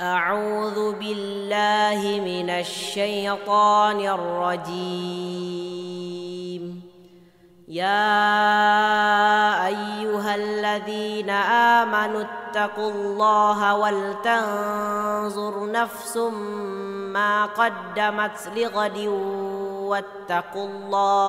أعوذ بالله من الشيطان الرجيم يا أيها الذين آمنوا اتقوا الله ولتنظر نفس ما قدمت لغد واتقوا الله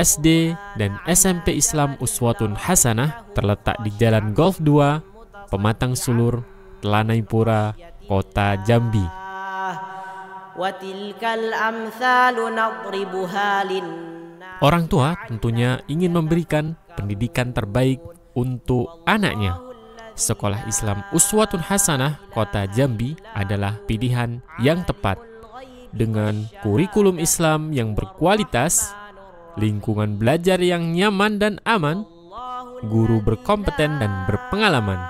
SD dan SMP Islam Uswatun Hasanah terletak di Jalan Golf 2, Pematang Sulur, Telanaipura, Kota Jambi. Orang tua tentunya ingin memberikan pendidikan terbaik untuk anaknya. Sekolah Islam Uswatun Hasanah Kota Jambi adalah pilihan yang tepat dengan kurikulum Islam yang berkualitas, lingkungan belajar yang nyaman dan aman, guru berkompeten dan berpengalaman.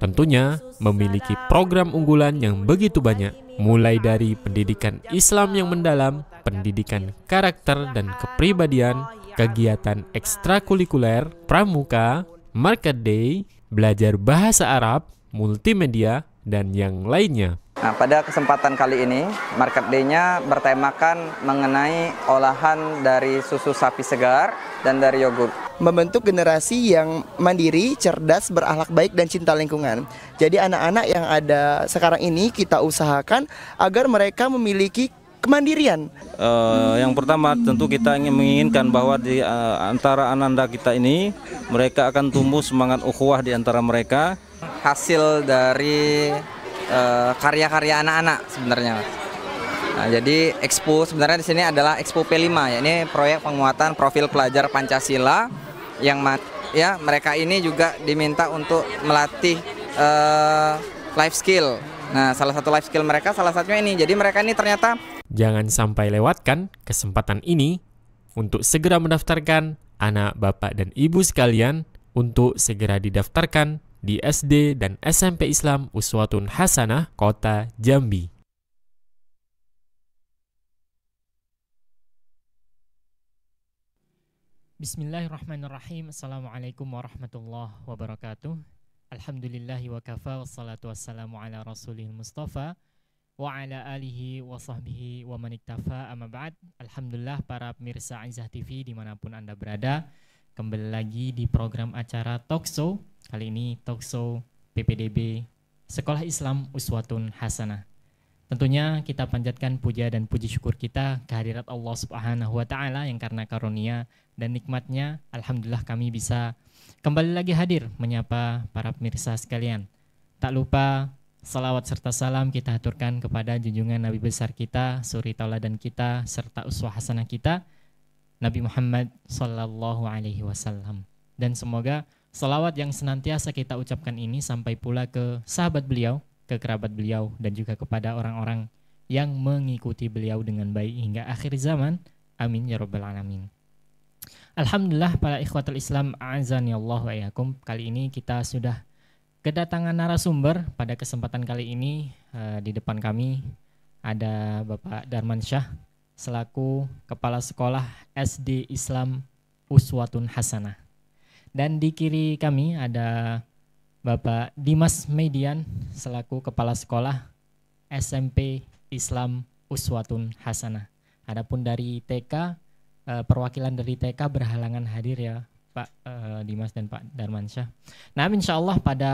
Tentunya memiliki program unggulan yang begitu banyak, mulai dari pendidikan Islam yang mendalam, pendidikan karakter dan kepribadian, kegiatan ekstrakurikuler, pramuka, market day, belajar bahasa Arab, multimedia, dan yang lainnya. Nah, pada kesempatan kali ini, Market Day-nya bertemakan mengenai olahan dari susu sapi segar dan dari yogurt. Membentuk generasi yang mandiri, cerdas, berakhlak baik, dan cinta lingkungan. Jadi anak-anak yang ada sekarang ini kita usahakan agar mereka memiliki kemandirian. Uh, yang pertama tentu kita ingin menginginkan bahwa di uh, antara ananda kita ini mereka akan tumbuh semangat ukhuwah di antara mereka hasil dari karya eh, karya-karya anak-anak sebenarnya. Nah, jadi Expo sebenarnya di sini adalah Expo P5 ya. Ini proyek penguatan profil pelajar Pancasila yang mat, ya mereka ini juga diminta untuk melatih uh, life skill. Nah, salah satu life skill mereka salah satunya ini. Jadi mereka ini ternyata jangan sampai lewatkan kesempatan ini untuk segera mendaftarkan anak bapak dan ibu sekalian untuk segera didaftarkan di SD dan SMP Islam Uswatun Hasanah, Kota Jambi. Bismillahirrahmanirrahim. Assalamualaikum warahmatullahi wabarakatuh. Alhamdulillahi wa kafa wassalatu wassalamu ala rasulil mustafa wa ala alihi wa sahbihi wa maniktafa amma ba'd. Alhamdulillah para pemirsa Aizah TV dimanapun Anda berada. Kembali lagi di program acara Talkshow Kali ini Talkshow PPDB Sekolah Islam Uswatun Hasanah. Tentunya kita panjatkan puja dan puji syukur kita kehadirat Allah Subhanahu wa taala yang karena karunia dan nikmatnya alhamdulillah kami bisa kembali lagi hadir menyapa para pemirsa sekalian. Tak lupa Salawat serta salam kita aturkan kepada junjungan Nabi besar kita, suri tauladan kita, serta uswah hasanah kita, Nabi Muhammad Sallallahu Alaihi Wasallam. Dan semoga Salawat yang senantiasa kita ucapkan ini sampai pula ke sahabat beliau, ke kerabat beliau, dan juga kepada orang-orang yang mengikuti beliau dengan baik hingga akhir zaman. Amin ya rabbal alamin. Alhamdulillah para ikhwatul Islam azan ya Allah wa iyakum. Kali ini kita sudah kedatangan narasumber pada kesempatan kali ini eh, di depan kami ada Bapak Darman Syah selaku Kepala Sekolah SD Islam Uswatun Hasanah. Dan di kiri kami ada Bapak Dimas Median selaku Kepala Sekolah SMP Islam Uswatun Hasanah. Adapun dari TK, eh, perwakilan dari TK berhalangan hadir ya Pak eh, Dimas dan Pak Darmansyah. Nah insya Allah pada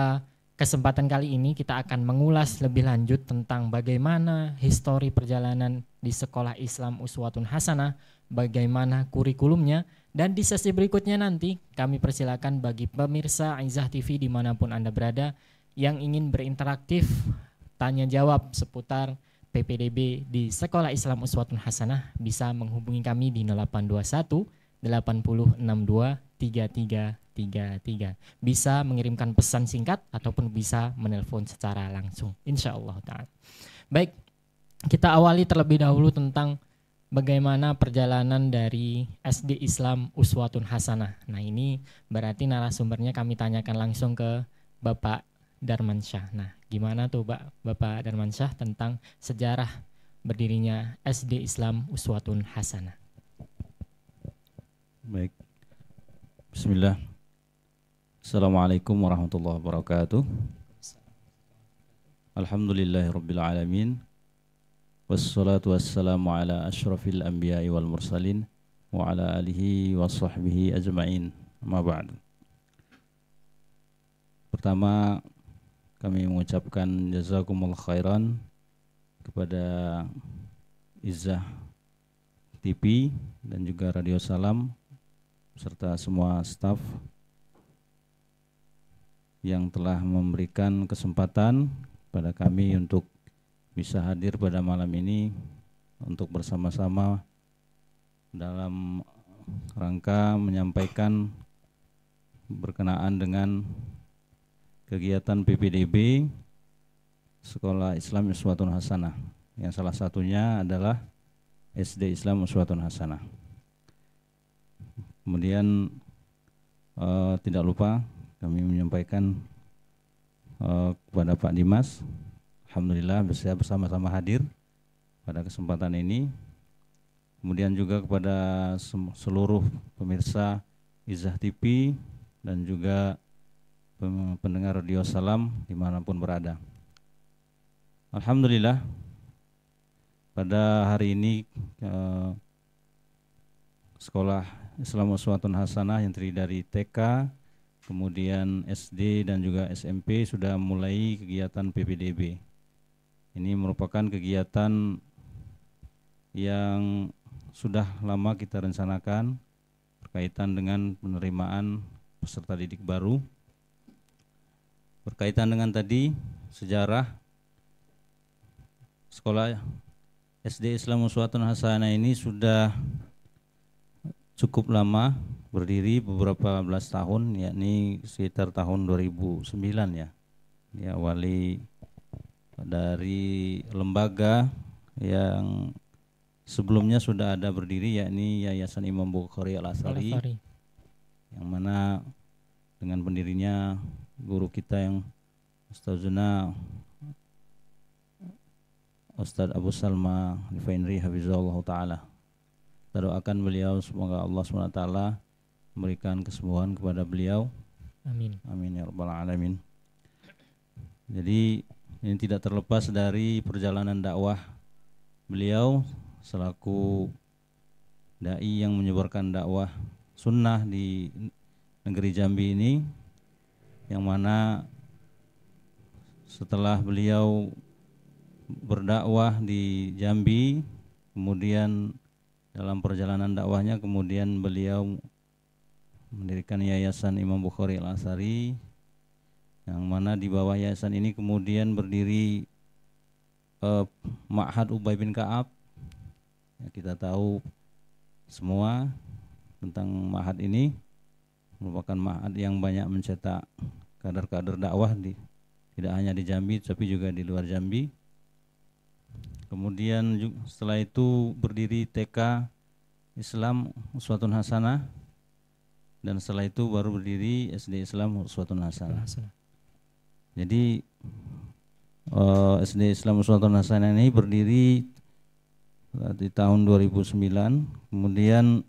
kesempatan kali ini kita akan mengulas lebih lanjut tentang bagaimana histori perjalanan di Sekolah Islam Uswatun Hasanah, bagaimana kurikulumnya, dan di sesi berikutnya nanti kami persilakan bagi pemirsa Aizah TV dimanapun Anda berada yang ingin berinteraktif tanya jawab seputar PPDB di Sekolah Islam Uswatun Hasanah bisa menghubungi kami di 0821 8062 3333. Bisa mengirimkan pesan singkat ataupun bisa menelpon secara langsung insya Allah Baik, kita awali terlebih dahulu tentang bagaimana perjalanan dari SD Islam Uswatun Hasanah. Nah ini berarti narasumbernya kami tanyakan langsung ke Bapak Darmansyah. Nah gimana tuh Pak Bapak Darmansyah tentang sejarah berdirinya SD Islam Uswatun Hasanah? Baik. Bismillah. Assalamualaikum warahmatullahi wabarakatuh. Alhamdulillahirrabbilalamin. alamin. Wassalatu wassalamu ala ashrafil anbiya wal mursalin wa ala alihi wa sahbihi ajma'in. Amma ba'd Pertama, kami mengucapkan jazakumul khairan kepada Izzah TV dan juga Radio Salam serta semua staf yang telah memberikan kesempatan pada kami untuk bisa hadir pada malam ini untuk bersama-sama dalam rangka menyampaikan berkenaan dengan kegiatan PPDB Sekolah Islam Uswatun Hasanah yang salah satunya adalah SD Islam Uswatun Hasanah. Kemudian uh, tidak lupa kami menyampaikan uh, kepada Pak Dimas Alhamdulillah bisa bersama-sama hadir pada kesempatan ini. Kemudian juga kepada seluruh pemirsa Izah TV dan juga pendengar Radio Salam dimanapun berada. Alhamdulillah pada hari ini eh, sekolah Islam Uswatun Hasanah yang terdiri dari TK, kemudian SD dan juga SMP sudah mulai kegiatan PPDB. Ini merupakan kegiatan yang sudah lama kita rencanakan berkaitan dengan penerimaan peserta didik baru. Berkaitan dengan tadi sejarah sekolah SD Islam Muswatun Hasanah ini sudah cukup lama berdiri beberapa belas tahun yakni sekitar tahun 2009 ya ya wali dari lembaga yang sebelumnya sudah ada berdiri yakni Yayasan Imam Bukhari Al Asari yang mana dengan pendirinya guru kita yang Ustazuna Ustadz Abu Salma Rifainri Hafizullah Ta'ala kita doakan beliau semoga Allah SWT memberikan kesembuhan kepada beliau amin amin ya rabbal alamin jadi ini tidak terlepas dari perjalanan dakwah beliau selaku dai yang menyebarkan dakwah sunnah di negeri Jambi ini yang mana setelah beliau berdakwah di Jambi kemudian dalam perjalanan dakwahnya kemudian beliau mendirikan yayasan Imam Bukhari Al-Asari yang mana di bawah yayasan ini kemudian berdiri eh, Ma'had Ubay bin Kaab ya, kita tahu semua tentang Ma'had ini merupakan Ma'had yang banyak mencetak kader-kader dakwah di tidak hanya di Jambi tapi juga di luar Jambi kemudian setelah itu berdiri TK Islam Uswatun Hasanah dan setelah itu baru berdiri SD Islam Uswatun Hasanah. Hasanah. Jadi uh, eh, SD Islam Sultan Hasanah ini berdiri eh, di tahun 2009, kemudian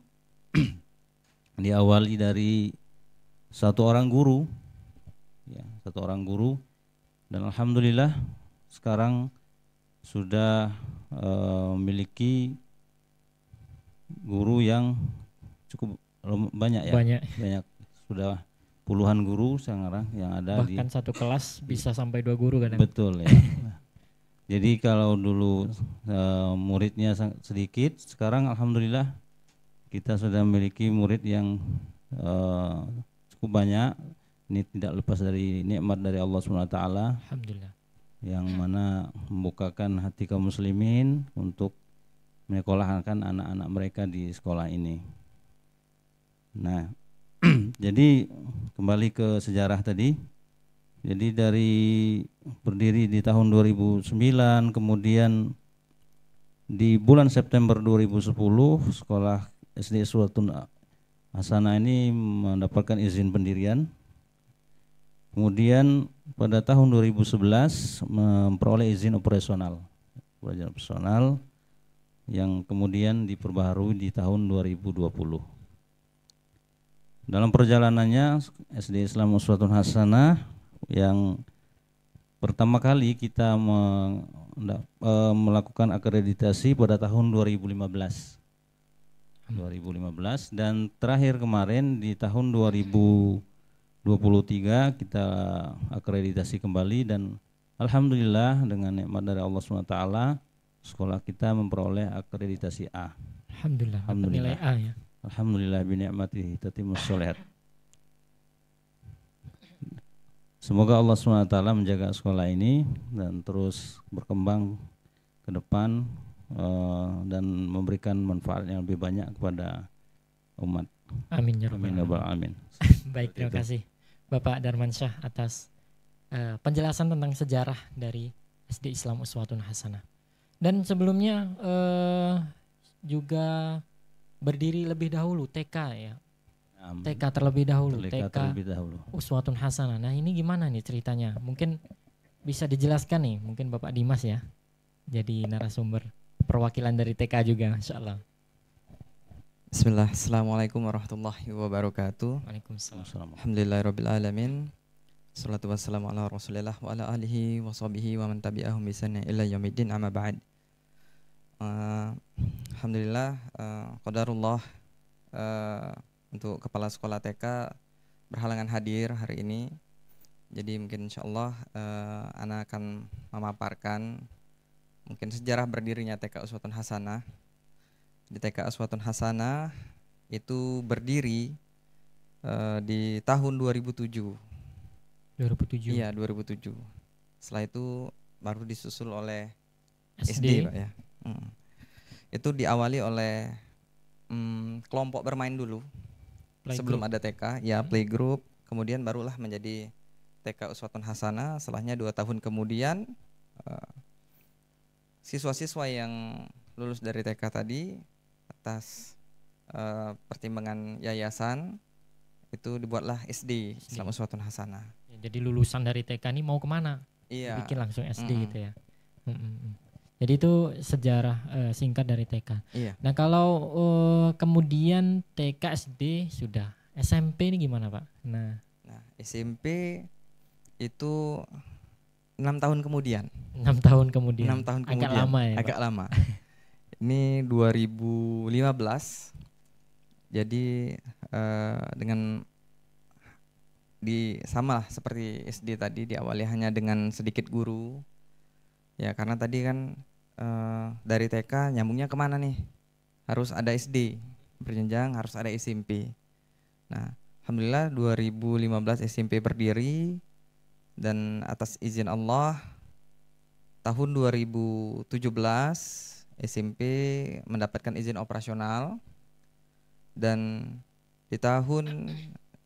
diawali dari satu orang guru, ya, satu orang guru, dan alhamdulillah sekarang sudah uh, memiliki guru yang cukup banyak ya, banyak, banyak sudah puluhan guru sekarang yang ada bahkan di, satu kelas bisa sampai dua guru kan? betul ya jadi kalau dulu e, muridnya sedikit sekarang alhamdulillah kita sudah memiliki murid yang e, cukup banyak ini tidak lepas dari nikmat dari Allah SWT alhamdulillah yang mana membukakan hati kaum muslimin untuk menyekolahkan anak-anak mereka di sekolah ini. Nah, Jadi kembali ke sejarah tadi. Jadi dari berdiri di tahun 2009 kemudian di bulan September 2010 sekolah SD Sultan Asana ini mendapatkan izin pendirian. Kemudian pada tahun 2011 memperoleh izin operasional. Operasional yang kemudian diperbaharui di tahun 2020. Dalam perjalanannya SD Islam Uswatun Hasanah yang pertama kali kita e, melakukan akreditasi pada tahun 2015. 2015 dan terakhir kemarin di tahun 2023 kita akreditasi kembali dan alhamdulillah dengan nikmat dari Allah SWT sekolah kita memperoleh akreditasi A. Alhamdulillah, alhamdulillah. nilai A ya. Alhamdulillah bin ni'matihi tatimus Semoga Allah SWT menjaga sekolah ini dan terus berkembang ke depan eh, dan memberikan manfaat yang lebih banyak kepada umat. Amin ya Amin. Ya alamin. Amin. Baik, terima kasih Bapak Darman Syah atas uh, penjelasan tentang sejarah dari SD Islam Uswatun Hasanah. Dan sebelumnya uh, juga berdiri lebih dahulu TK ya. TK terlebih dahulu, TK, TK terlebih dahulu. Uswatun Hasanah. Nah, ini gimana nih ceritanya? Mungkin bisa dijelaskan nih, mungkin Bapak Dimas ya. Jadi narasumber perwakilan dari TK juga, Insya Allah Bismillah, Assalamualaikum warahmatullahi wabarakatuh Waalaikumsalam Alhamdulillahirrabbilalamin Salatu wassalamu ala rasulillah wa ala alihi wa sahbihi wa man tabi'ahum bisana illa yamidin amma ba'd Eh, alhamdulillah uh, qadarullah uh, untuk kepala sekolah TK berhalangan hadir hari ini. Jadi mungkin insya Allah uh, Ana akan memaparkan mungkin sejarah berdirinya TK Uswatun Hasanah. Di TK Uswatun Hasanah itu berdiri uh, di tahun 2007. 2007. Iya, 2007. Setelah itu baru disusul oleh SD, SD Pak ya. Hmm. Itu diawali oleh hmm, kelompok bermain dulu. Play sebelum group. ada TK, ya hmm. playgroup, kemudian barulah menjadi TK Uswatun Hasanah. Setelahnya dua tahun kemudian siswa eh, siswa-siswa yang lulus dari TK tadi atas uh, pertimbangan yayasan itu dibuatlah SD, SD. Islam Uswatun Hasanah. Ya, jadi lulusan dari TK ini mau kemana? Iya. Bikin langsung SD mm -hmm. gitu ya. Mm -hmm. hmm, hmm. Jadi itu sejarah uh, singkat dari TK. Iya. Nah kalau uh, kemudian TK SD sudah SMP ini gimana pak? Nah, nah SMP itu enam tahun kemudian. Enam tahun kemudian. Enam tahun kemudian. Ya, Agak lama ya. Agak pak? lama. ini 2015. Jadi uh, dengan di sama lah seperti SD tadi diawali hanya dengan sedikit guru. Ya karena tadi kan uh, dari TK nyambungnya kemana nih? Harus ada SD berjenjang, harus ada SMP. Nah, alhamdulillah 2015 SMP berdiri dan atas izin Allah tahun 2017 SMP mendapatkan izin operasional dan di tahun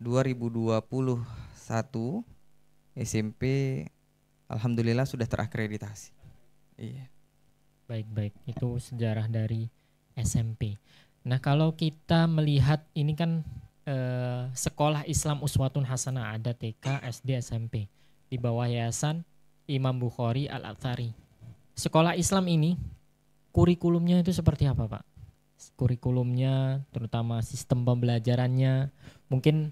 2021 SMP alhamdulillah sudah terakreditasi. Iya. Baik, baik. Itu sejarah dari SMP. Nah, kalau kita melihat ini kan eh, sekolah Islam Uswatun Hasanah ada TK, SD, SMP di bawah yayasan Imam Bukhari Al Athari. Sekolah Islam ini kurikulumnya itu seperti apa, Pak? Kurikulumnya, terutama sistem pembelajarannya, mungkin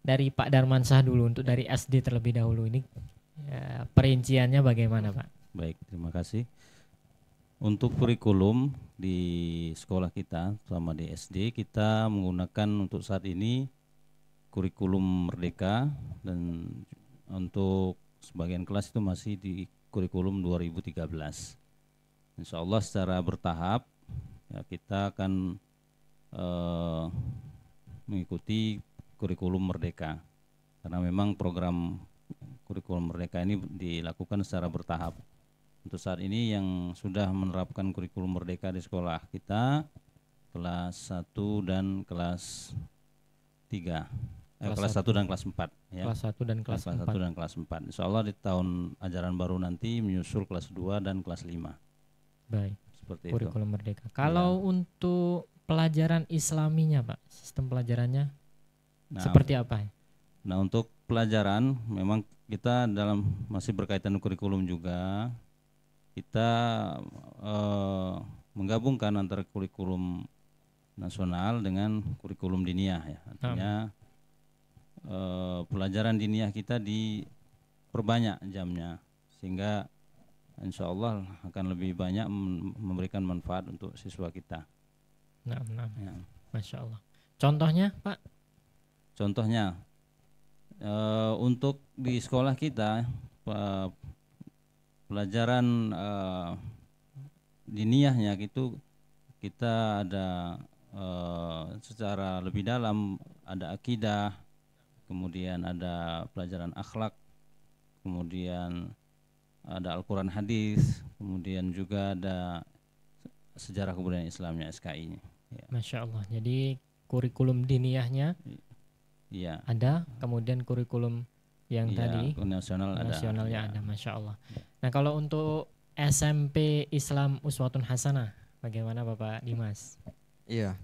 dari Pak Darmansah dulu untuk dari SD terlebih dahulu ini eh, perinciannya bagaimana, Pak? Baik, terima kasih. Untuk kurikulum di sekolah kita, selama di SD, kita menggunakan untuk saat ini kurikulum merdeka dan untuk sebagian kelas itu masih di kurikulum 2013. Insya Allah secara bertahap ya, kita akan eh, mengikuti kurikulum merdeka karena memang program kurikulum merdeka ini dilakukan secara bertahap untuk saat ini yang sudah menerapkan kurikulum merdeka di sekolah kita kelas 1 dan kelas 3 eh, kelas, 1 dan kelas 4 ya. kelas 1 dan kelas, kelas 4 dan kelas 4 Insya Allah di tahun ajaran baru nanti menyusul kelas 2 dan kelas 5 baik seperti kurikulum itu. merdeka iya. kalau ya. untuk pelajaran islaminya Pak sistem pelajarannya nah, seperti apa nah untuk pelajaran memang kita dalam masih berkaitan kurikulum juga kita eh, menggabungkan antara kurikulum nasional dengan kurikulum diniyah ya artinya eh, pelajaran diniyah kita diperbanyak jamnya sehingga insya Allah akan lebih banyak memberikan manfaat untuk siswa kita. Nah, nah. Ya. Masya Allah. Contohnya Pak? Contohnya e, untuk di sekolah kita eh, pelajaran uh, diniahnya itu kita ada uh, secara lebih dalam ada akidah kemudian ada pelajaran akhlak kemudian ada Al-Quran hadis kemudian juga ada sejarah kebudayaan Islamnya SKI nya ya. Masya Allah jadi kurikulum diniahnya ya. ada kemudian kurikulum yang ya, tadi nasional nasionalnya iya. ada, ya. Masya Allah ya. Nah kalau untuk SMP Islam Uswatun Hasanah, bagaimana Bapak Dimas? Iya,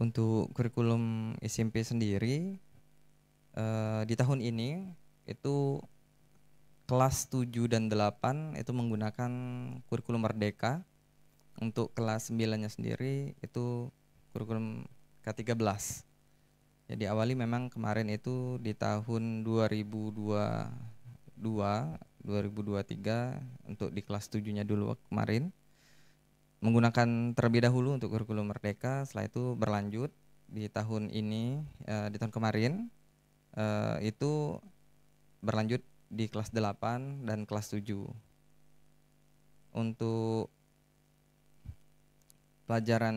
untuk kurikulum SMP sendiri uh, di tahun ini itu kelas 7 dan 8 itu menggunakan kurikulum merdeka. Untuk kelas 9-nya sendiri itu kurikulum K13. Jadi awali memang kemarin itu di tahun 2022 2023 untuk di kelas tujuhnya dulu kemarin menggunakan terlebih dahulu untuk kurikulum merdeka setelah itu berlanjut di tahun ini uh, di tahun kemarin uh, itu berlanjut di kelas 8 dan kelas 7 untuk pelajaran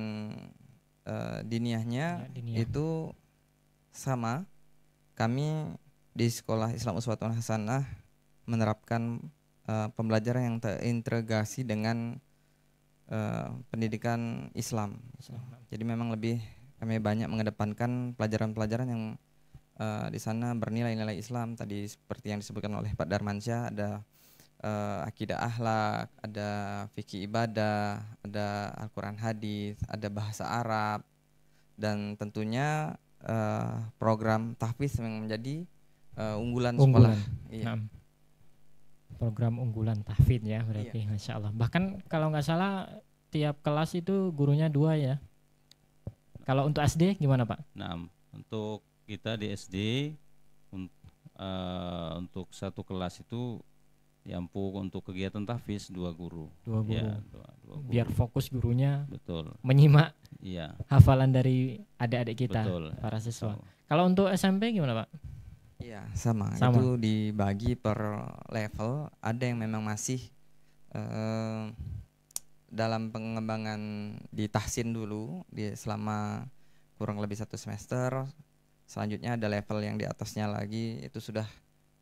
uh, diniahnya ya, itu sama kami di sekolah Islam Uswatun Hasanah menerapkan uh, pembelajaran yang terintegrasi dengan uh, pendidikan Islam. Jadi memang lebih kami banyak mengedepankan pelajaran-pelajaran yang uh, di sana bernilai-nilai Islam. Tadi seperti yang disebutkan oleh Pak Darmansyah ada uh, akidah ahlak, ada fikih ibadah, ada Al-Qur'an hadis, ada bahasa Arab dan tentunya uh, program tahfiz yang menjadi uh, unggulan, unggulan sekolah. Iya. Nah program unggulan tahfidz ya berarti iya. masya Allah bahkan kalau nggak salah tiap kelas itu gurunya dua ya kalau untuk SD gimana pak? Nah untuk kita di SD un, uh, untuk satu kelas itu Yampu untuk kegiatan tahfiz dua guru. Dua guru. Ya, dua, dua guru. Biar fokus gurunya. Betul. Menyimak. Iya. Hafalan dari adik-adik kita, Betul. para siswa. Betul. Kalau untuk SMP gimana pak? Iya, sama. sama. Itu dibagi per level. Ada yang memang masih uh, dalam pengembangan di tahsin dulu di selama kurang lebih satu semester. Selanjutnya ada level yang di atasnya lagi. Itu sudah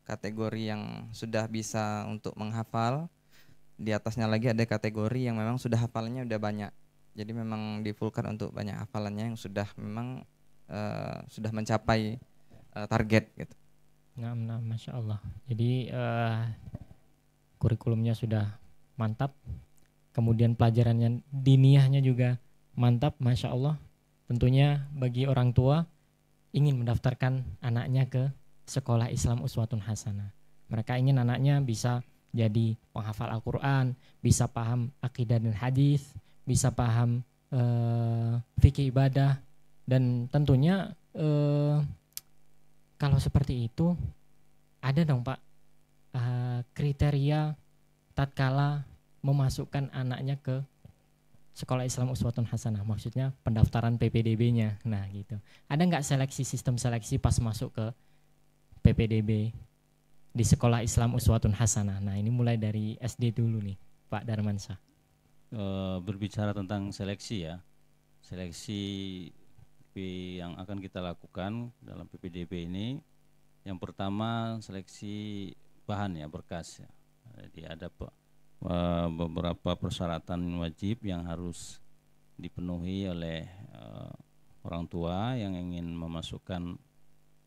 kategori yang sudah bisa untuk menghafal. Di atasnya lagi ada kategori yang memang sudah hafalannya udah banyak. Jadi memang difulkan untuk banyak hafalannya yang sudah memang uh, sudah mencapai uh, target gitu. Nah, nah, masya Allah. Jadi uh, kurikulumnya sudah mantap, kemudian pelajarannya diniahnya juga mantap, masya Allah. Tentunya bagi orang tua ingin mendaftarkan anaknya ke sekolah Islam Uswatun Hasanah. Mereka ingin anaknya bisa jadi penghafal Al-Quran, bisa paham akidah dan hadis, bisa paham uh, fikih ibadah, dan tentunya uh, kalau seperti itu ada dong pak uh, kriteria tatkala memasukkan anaknya ke sekolah Islam Uswatun Hasanah maksudnya pendaftaran PPDB-nya nah gitu ada nggak seleksi sistem seleksi pas masuk ke PPDB di sekolah Islam Uswatun Hasanah nah ini mulai dari SD dulu nih Pak Darmansa e, eh, berbicara tentang seleksi ya seleksi PPP yang akan kita lakukan dalam PPDB ini yang pertama seleksi bahan ya berkas ya. Jadi ada e, beberapa persyaratan wajib yang harus dipenuhi oleh e, orang tua yang ingin memasukkan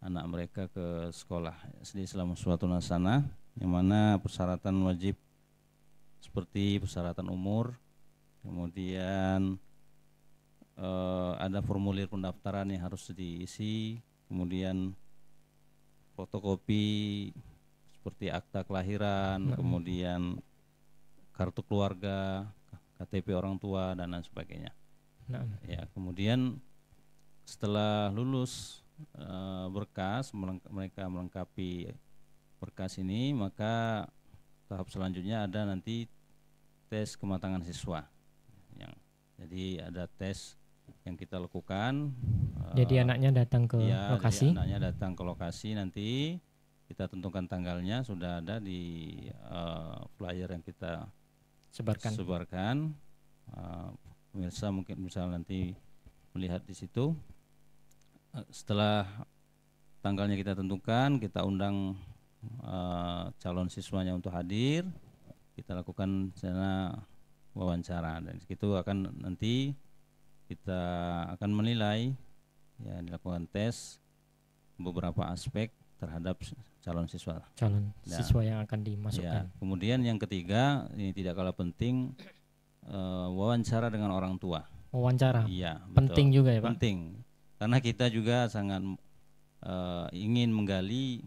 anak mereka ke sekolah. Jadi selama suatu nasana yang mana persyaratan wajib seperti persyaratan umur, kemudian uh, ada formulir pendaftaran yang harus diisi, kemudian fotokopi seperti akta kelahiran, hmm. kemudian kartu keluarga, KTP orang tua dan lain sebagainya. Nah. Ya, kemudian setelah lulus uh, berkas melengk mereka melengkapi berkas ini, maka tahap selanjutnya ada nanti tes kematangan siswa. Yang jadi ada tes yang kita lakukan. Jadi uh, anaknya datang ke ya, lokasi. Jadi anaknya datang ke lokasi nanti kita tentukan tanggalnya sudah ada di uh, flyer yang kita sebarkan. Sebarkan uh, pemirsa mungkin bisa nanti melihat di situ. Uh, setelah tanggalnya kita tentukan, kita undang uh, calon siswanya untuk hadir. Kita lakukan sana wawancara dan itu akan nanti kita akan menilai ya dilakukan tes beberapa aspek terhadap calon siswa. Calon nah, siswa yang akan dimasukkan. Ya. Kemudian yang ketiga ini tidak kalah penting uh, wawancara dengan orang tua. Wawancara. Iya. Penting juga ya pak. Penting karena kita juga sangat uh, ingin menggali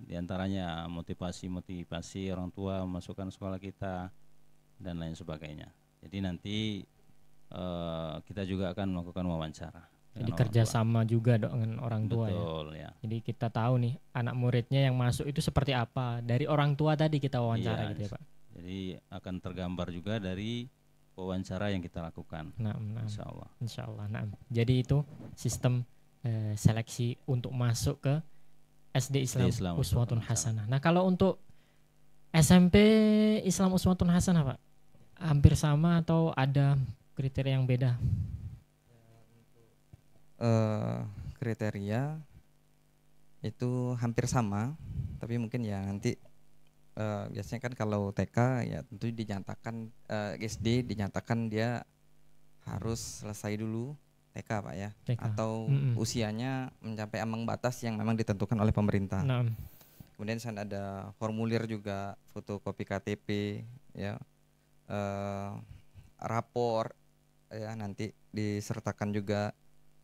diantaranya motivasi-motivasi orang tua masukkan sekolah kita dan lain sebagainya. Jadi nanti Eh, kita juga akan melakukan wawancara. Jadi kerjasama tua. juga dengan orang tua ya. Betul, ya. ya. Jadi kita tahu nih anak muridnya yang masuk itu seperti apa dari orang tua tadi kita wawancara iya, gitu ya Pak. Jadi akan tergambar juga dari wawancara yang kita lakukan. Nah, nah. Insya Allah. Insya Allah. Nah, jadi itu sistem eh, seleksi untuk masuk ke SD Islam, SD Islam Uswatun Hasanah. Nah kalau untuk SMP Islam Uswatun Hasanah Pak, hampir sama atau ada kriteria yang beda? Uh, kriteria itu hampir sama, tapi mungkin ya nanti uh, biasanya kan kalau TK ya tentu dinyatakan uh, eh, SD dinyatakan dia harus selesai dulu TK pak ya, TK. atau mm -mm. usianya mencapai ambang batas yang memang ditentukan oleh pemerintah. Nah. Kemudian sana ada formulir juga fotokopi KTP ya, uh, rapor ya nanti disertakan juga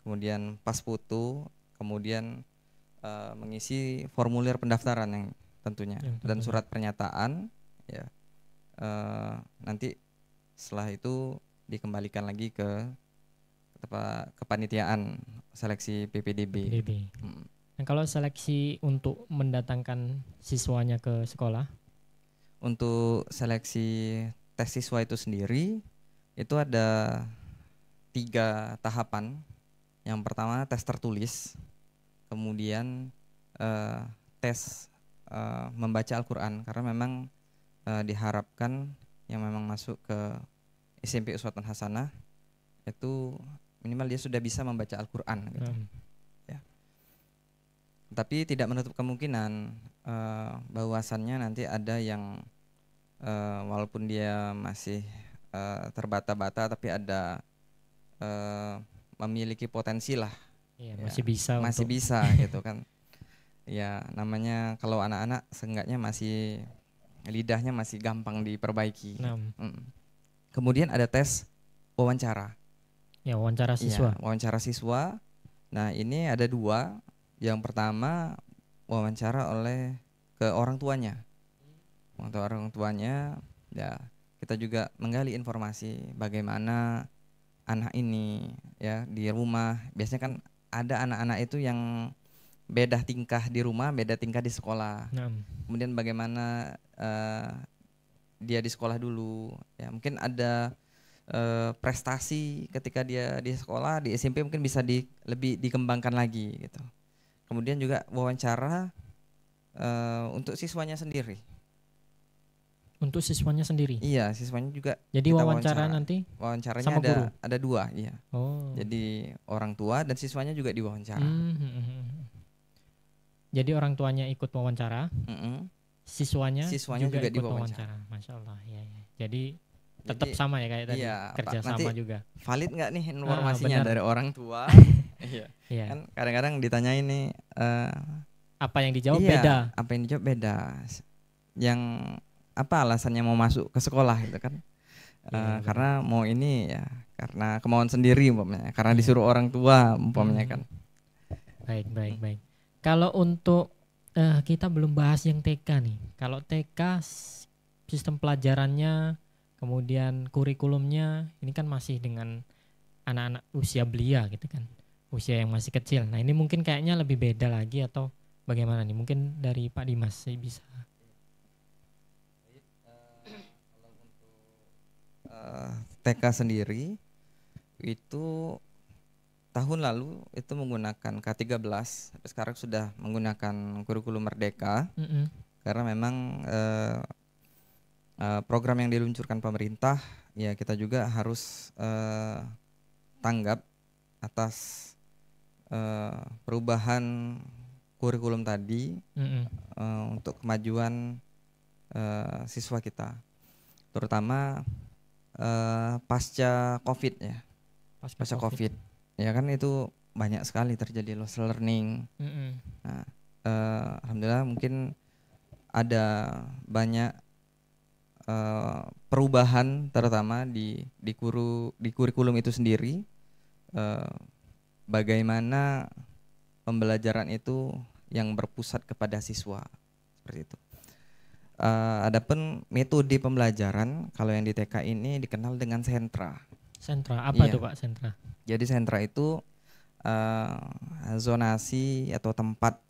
kemudian pas foto, kemudian uh, mengisi formulir pendaftaran yang tentunya ya, dan surat pernyataan ya uh, nanti setelah itu dikembalikan lagi ke kepanitiaan seleksi PPDB. PPDB. Hmm. Nah, kalau seleksi untuk mendatangkan siswanya ke sekolah? Untuk seleksi tes siswa itu sendiri itu ada tiga tahapan. Yang pertama tes tertulis, kemudian uh, tes uh, membaca Al-Quran karena memang uh, diharapkan yang memang masuk ke SMP Uswatun Hasanah itu minimal dia sudah bisa membaca Al-Quran. Gitu. Hmm. Ya. Tapi tidak menutup kemungkinan uh, bahwasannya nanti ada yang uh, walaupun dia masih uh, terbata-bata tapi ada uh, memiliki potensi lah. ya, ya, masih bisa. Masih untuk... bisa gitu kan. Ya namanya kalau anak-anak seenggaknya masih lidahnya masih gampang diperbaiki. hmm. Kemudian ada tes wawancara. Ya wawancara iya, siswa. Ya, wawancara siswa. Nah ini ada dua. Yang pertama wawancara oleh ke orang tuanya. Untuk orang tuanya, ya kita juga menggali informasi bagaimana anak ini ya di rumah biasanya kan ada anak-anak itu yang beda tingkah di rumah beda tingkah di sekolah nah. kemudian bagaimana uh, dia di sekolah dulu ya mungkin ada uh, prestasi ketika dia di sekolah di SMP mungkin bisa di lebih dikembangkan lagi gitu kemudian juga wawancara uh, untuk siswanya sendiri untuk siswanya sendiri. Iya, siswanya juga. Jadi wawancara, wawancara nanti wawancaranya sama ada guru? ada dua, iya. Oh. Jadi orang tua dan siswanya juga diwawancara. Mm hmm, hmm, hmm, -hmm. Jadi orang tuanya ikut wawancara. Mm -hmm. Siswanya, siswanya juga, juga ikut diwawancara. wawancara. Masya Allah, ya, ya. Jadi tetap sama ya kayak tadi iya, kerja sama juga. Valid nggak nih ah, informasinya ah, dari orang tua? iya. iya. Kan kadang-kadang ditanyain nih uh, apa yang dijawab iya, beda. Apa yang dijawab beda. Yang apa alasannya mau masuk ke sekolah gitu kan uh, iya, eh, yeah. karena mau ini ya karena kemauan sendiri umpamanya karena iya. disuruh orang tua umpamanya hmm. kan baik baik baik kalau untuk uh, kita belum bahas yang TK nih kalau TK sistem pelajarannya kemudian kurikulumnya ini kan masih dengan anak-anak usia belia gitu kan usia yang masih kecil nah ini mungkin kayaknya lebih beda lagi atau bagaimana nih mungkin dari Pak Dimas sih bisa uh, eh, TK sendiri itu tahun lalu itu menggunakan K13 sekarang sudah menggunakan kurikulum merdeka mm -hmm. karena memang uh, uh, program yang diluncurkan pemerintah ya kita juga harus uh, tanggap atas uh, perubahan kurikulum tadi mm -hmm. uh, untuk kemajuan uh, siswa kita terutama Eh, pasca COVID ya. Pasca, pasca COVID. COVID. Ya kan itu banyak sekali terjadi loss learning. Mm -hmm. Nah, uh, alhamdulillah mungkin ada banyak uh, perubahan terutama di di kuru di kurikulum itu sendiri. Uh, bagaimana pembelajaran itu yang berpusat kepada siswa seperti itu. Uh, adapun metode pembelajaran kalau yang di TK ini dikenal dengan sentra. Sentra apa iya. tuh Pak sentra? Jadi sentra itu uh, zonasi atau tempat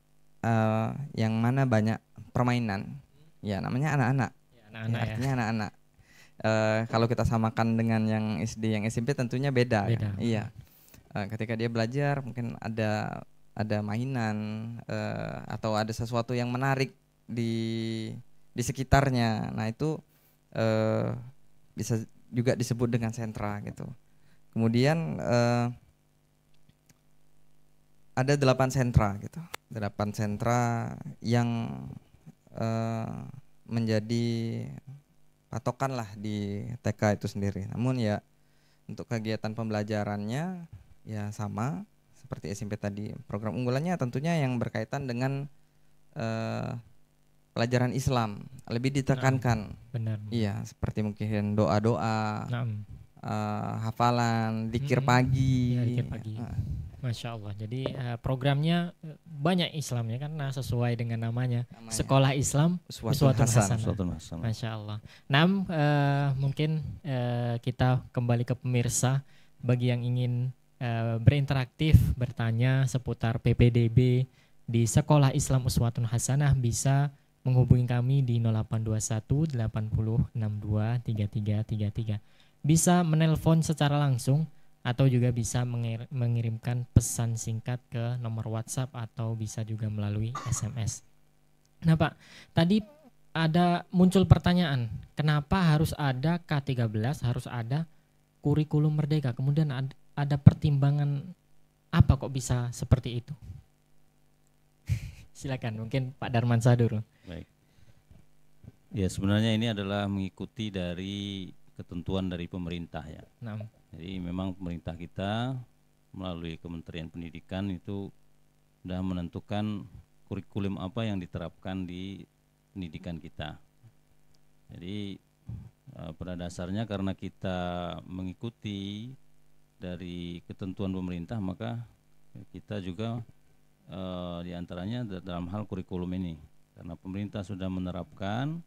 uh, yang mana banyak permainan. Ya namanya anak-anak. Ya, anak-anak ya, artinya ya. anak-anak. Ya. Uh, kalau kita samakan dengan yang SD, yang SMP tentunya beda. Ya. beda. Kan? Iya. Uh, ketika dia belajar mungkin ada ada mainan uh, atau ada sesuatu yang menarik di di sekitarnya. Nah itu eh, bisa juga disebut dengan sentra gitu. Kemudian eh, ada delapan sentra gitu, delapan sentra yang eh, menjadi patokan lah di TK itu sendiri. Namun ya untuk kegiatan pembelajarannya ya sama seperti SMP tadi. Program unggulannya tentunya yang berkaitan dengan eh, pelajaran Islam lebih ditekankan. Nah, benar. Iya, seperti mungkin doa-doa, uh, hafalan, dikir hmm. pagi. Ya, dikir pagi. Iya. Masya Allah. Jadi uh, programnya eh, banyak Islamnya karena sesuai dengan namanya, namanya. Sekolah Islam Suatu hasanah. Masya Allah. Nam, uh, mungkin uh, kita kembali ke pemirsa bagi yang ingin uh, berinteraktif bertanya seputar PPDB di Sekolah Islam Uswatun Hasanah bisa menghubungi kami di 0821 80 62 3333. Bisa menelpon secara langsung atau juga bisa mengir mengirimkan pesan singkat ke nomor WhatsApp atau bisa juga melalui SMS. Nah, Pak, tadi ada muncul pertanyaan, kenapa harus ada K13, harus ada kurikulum merdeka? Kemudian ada, ada pertimbangan apa kok bisa seperti itu? Silakan, mungkin Pak Darman dulu. Ya sebenarnya ini adalah mengikuti dari ketentuan dari pemerintah ya. Nah. Jadi memang pemerintah kita melalui Kementerian Pendidikan itu sudah menentukan kurikulum apa yang diterapkan di pendidikan kita. Jadi eh, pada dasarnya karena kita mengikuti dari ketentuan pemerintah maka kita juga e, eh, diantaranya dalam hal kurikulum ini karena pemerintah sudah menerapkan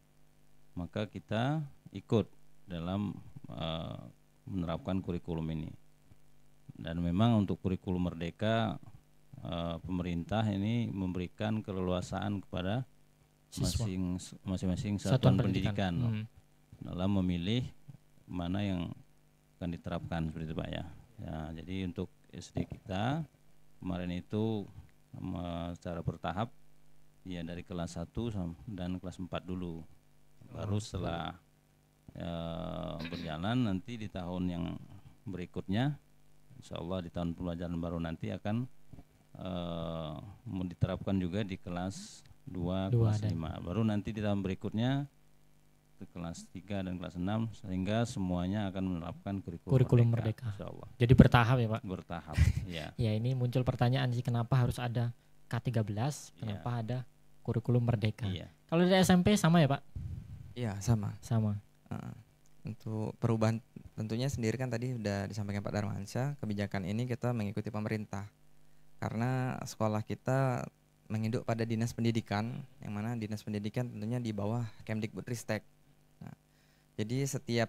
maka kita ikut dalam uh, menerapkan kurikulum ini. Dan memang untuk kurikulum merdeka uh, pemerintah ini memberikan keleluasaan kepada masing-masing satuan, satuan pendidikan, pendidikan hmm. dalam memilih mana yang akan diterapkan seperti itu Pak ya. ya jadi untuk SD kita kemarin itu eh, secara bertahap ya dari kelas 1 dan kelas 4 dulu baru setelah e, ya, berjalan nanti di tahun yang berikutnya insya Allah di tahun pelajaran baru nanti akan e, diterapkan juga di kelas 2, 2 kelas 5 baru nanti di tahun berikutnya ke kelas 3 dan kelas 6 sehingga semuanya akan menerapkan kurikulum, kurikulum merdeka, merdeka. Allah. jadi bertahap ya Pak bertahap ya ya ini muncul pertanyaan sih kenapa harus ada K13 iya. kenapa ya. ada kurikulum merdeka ya. kalau dari SMP sama ya Pak Iya sama. Sama. Uh, untuk perubahan tentunya sendiri kan tadi sudah disampaikan Pak Darmansyah kebijakan ini kita mengikuti pemerintah karena sekolah kita menginduk pada dinas pendidikan yang mana dinas pendidikan tentunya di bawah Kemdikbudristek. Nah, jadi setiap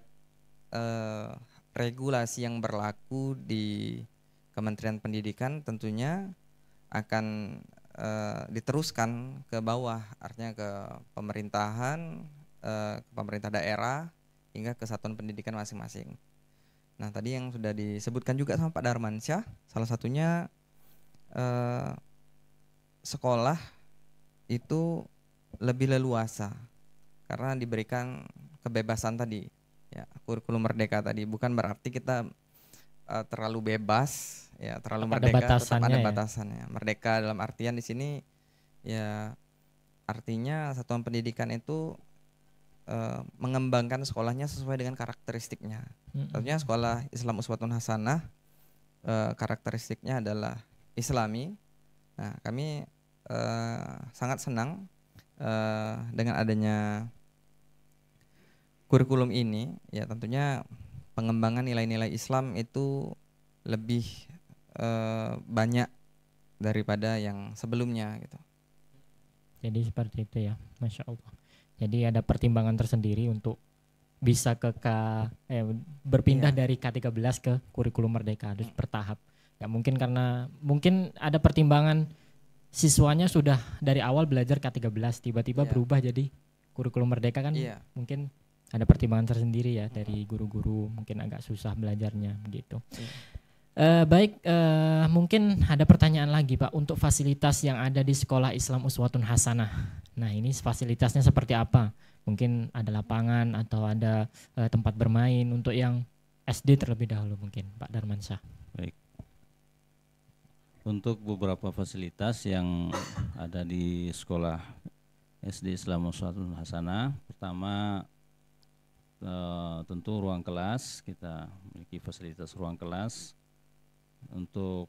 uh, regulasi yang berlaku di Kementerian Pendidikan tentunya akan eh, diteruskan ke bawah, artinya ke pemerintahan, Eh, ke pemerintah daerah hingga ke satuan pendidikan masing-masing. Nah tadi yang sudah disebutkan juga sama Pak Darmansyah, salah satunya eh, sekolah itu lebih leluasa karena diberikan kebebasan tadi, ya kurikulum merdeka tadi. Bukan berarti kita eh, terlalu bebas, ya terlalu merdeka, ada batasannya tetap ada ya? batasannya. Merdeka dalam artian di sini ya artinya satuan pendidikan itu Eh, mengembangkan sekolahnya sesuai dengan karakteristiknya. Tentunya sekolah Islam Uswatun Hasanah e, karakteristiknya adalah Islami. Nah, kami e, sangat senang e, dengan adanya kurikulum ini. Ya, tentunya pengembangan nilai-nilai Islam itu lebih e, banyak daripada yang sebelumnya gitu. Jadi seperti itu ya, masya Allah. Jadi ada pertimbangan tersendiri untuk bisa ke K eh, berpindah iya. dari K13 ke kurikulum merdeka harus hmm. bertahap. Ya mungkin karena mungkin ada pertimbangan siswanya sudah dari awal belajar K13 tiba-tiba iya. berubah jadi kurikulum merdeka kan iya. mungkin ada pertimbangan tersendiri ya dari guru-guru mungkin agak susah belajarnya gitu. Uh, baik, uh, mungkin ada pertanyaan lagi Pak untuk fasilitas yang ada di Sekolah Islam Uswatun Hasanah. Nah ini fasilitasnya seperti apa? Mungkin ada lapangan atau ada uh, tempat bermain untuk yang SD terlebih dahulu mungkin Pak Darmansyah. Baik. Untuk beberapa fasilitas yang ada di Sekolah SD Islam Uswatun Hasanah, pertama tentu ruang kelas kita memiliki fasilitas ruang kelas untuk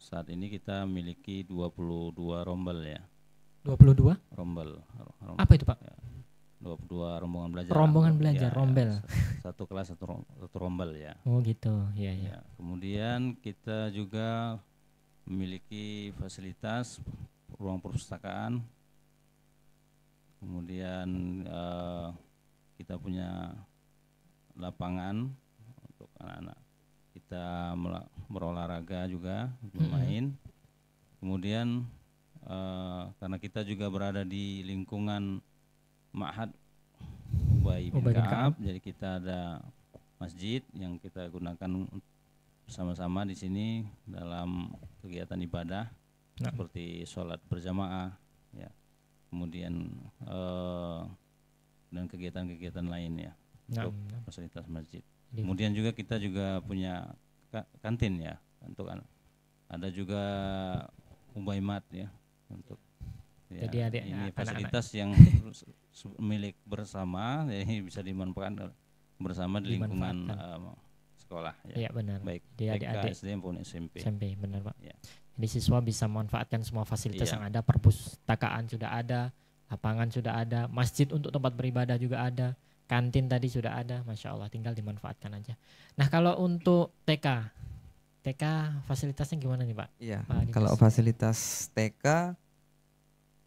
saat ini kita memiliki 22 rombel ya. 22? Rombel. rombel Apa itu, Pak? Ya, puluh 22 rombongan belajar. Rombongan ya, belajar, ya, rombel. Ya, satu kelas satu, satu rombel ya. Oh gitu, ya, ya. ya. Kemudian kita juga memiliki fasilitas ruang perpustakaan. Kemudian uh, kita punya lapangan untuk anak-anak kita berolahraga juga bermain -hmm. kemudian uh, karena kita juga berada di lingkungan makhat Ubay bin, Ubay bin Kaab, jadi kita ada masjid yang kita gunakan bersama-sama di sini dalam kegiatan ibadah nah. seperti sholat berjamaah ya kemudian uh, dan kegiatan-kegiatan lainnya nah, untuk nah. fasilitas masjid Iya. Kemudian juga kita juga punya kantin ya untuk anak. Ada juga mat ya untuk ya, jadi ada ini anak, fasilitas yang milik bersama jadi ya, bisa dimanfaatkan bersama di lingkungan uh, sekolah ya. ya benar. Baik jadi adik-adik SD maupun SMP. SMP benar Pak. Ya. Jadi siswa bisa memanfaatkan semua fasilitas ya. yang ada, perpustakaan sudah ada, lapangan sudah ada, masjid untuk tempat beribadah juga ada kantin tadi sudah ada, masya Allah, tinggal dimanfaatkan aja. Nah kalau untuk TK, TK fasilitasnya gimana nih Pak? Iya. Pak kalau fasilitas TK,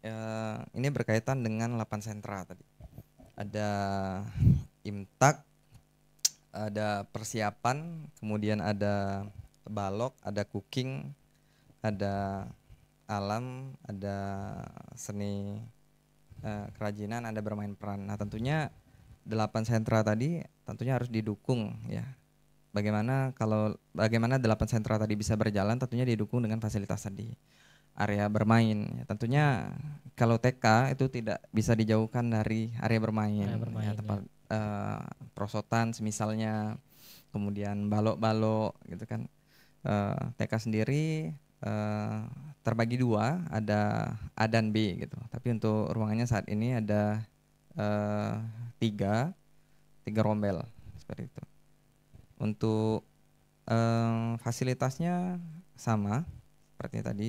ya, eh, ini berkaitan dengan 8 sentra tadi. Ada imtak, ada persiapan, kemudian ada balok, ada cooking, ada alam, ada seni eh, kerajinan, ada bermain peran. Nah tentunya delapan sentra tadi tentunya harus didukung ya. Bagaimana kalau bagaimana delapan sentra tadi bisa berjalan tentunya didukung dengan fasilitas tadi area bermain. Ya, tentunya kalau TK itu tidak bisa dijauhkan dari area bermain, area bermain ya, tempat ya. Uh, prosotan semisalnya, kemudian balok-balok gitu kan. Uh, eh, TK sendiri uh, terbagi dua, ada A dan B gitu. Tapi untuk ruangannya saat ini ada uh, tiga tiga rombel seperti itu untuk um, fasilitasnya sama seperti tadi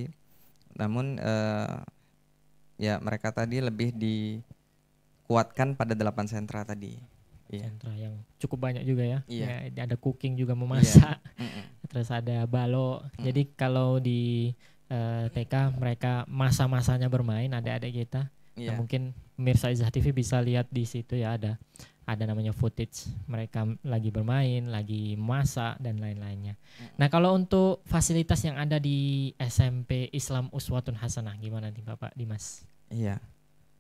namun uh, ya mereka tadi lebih dikuatkan pada delapan sentra tadi iya. sentra yeah. yang cukup banyak juga ya. Yeah. Ya, ada cooking juga memasak. Iya. Yeah. Terus ada balo. Mm. Jadi kalau di uh, eh, TK mereka masa-masanya bermain ada adik kita Yeah. Nah, mungkin pemirsa Izah TV bisa lihat di situ ya ada ada namanya footage mereka lagi bermain, lagi masa dan lain-lainnya. Mm. Nah, kalau untuk fasilitas yang ada di SMP Islam Uswatun Hasanah gimana nih Bapak Dimas? Iya.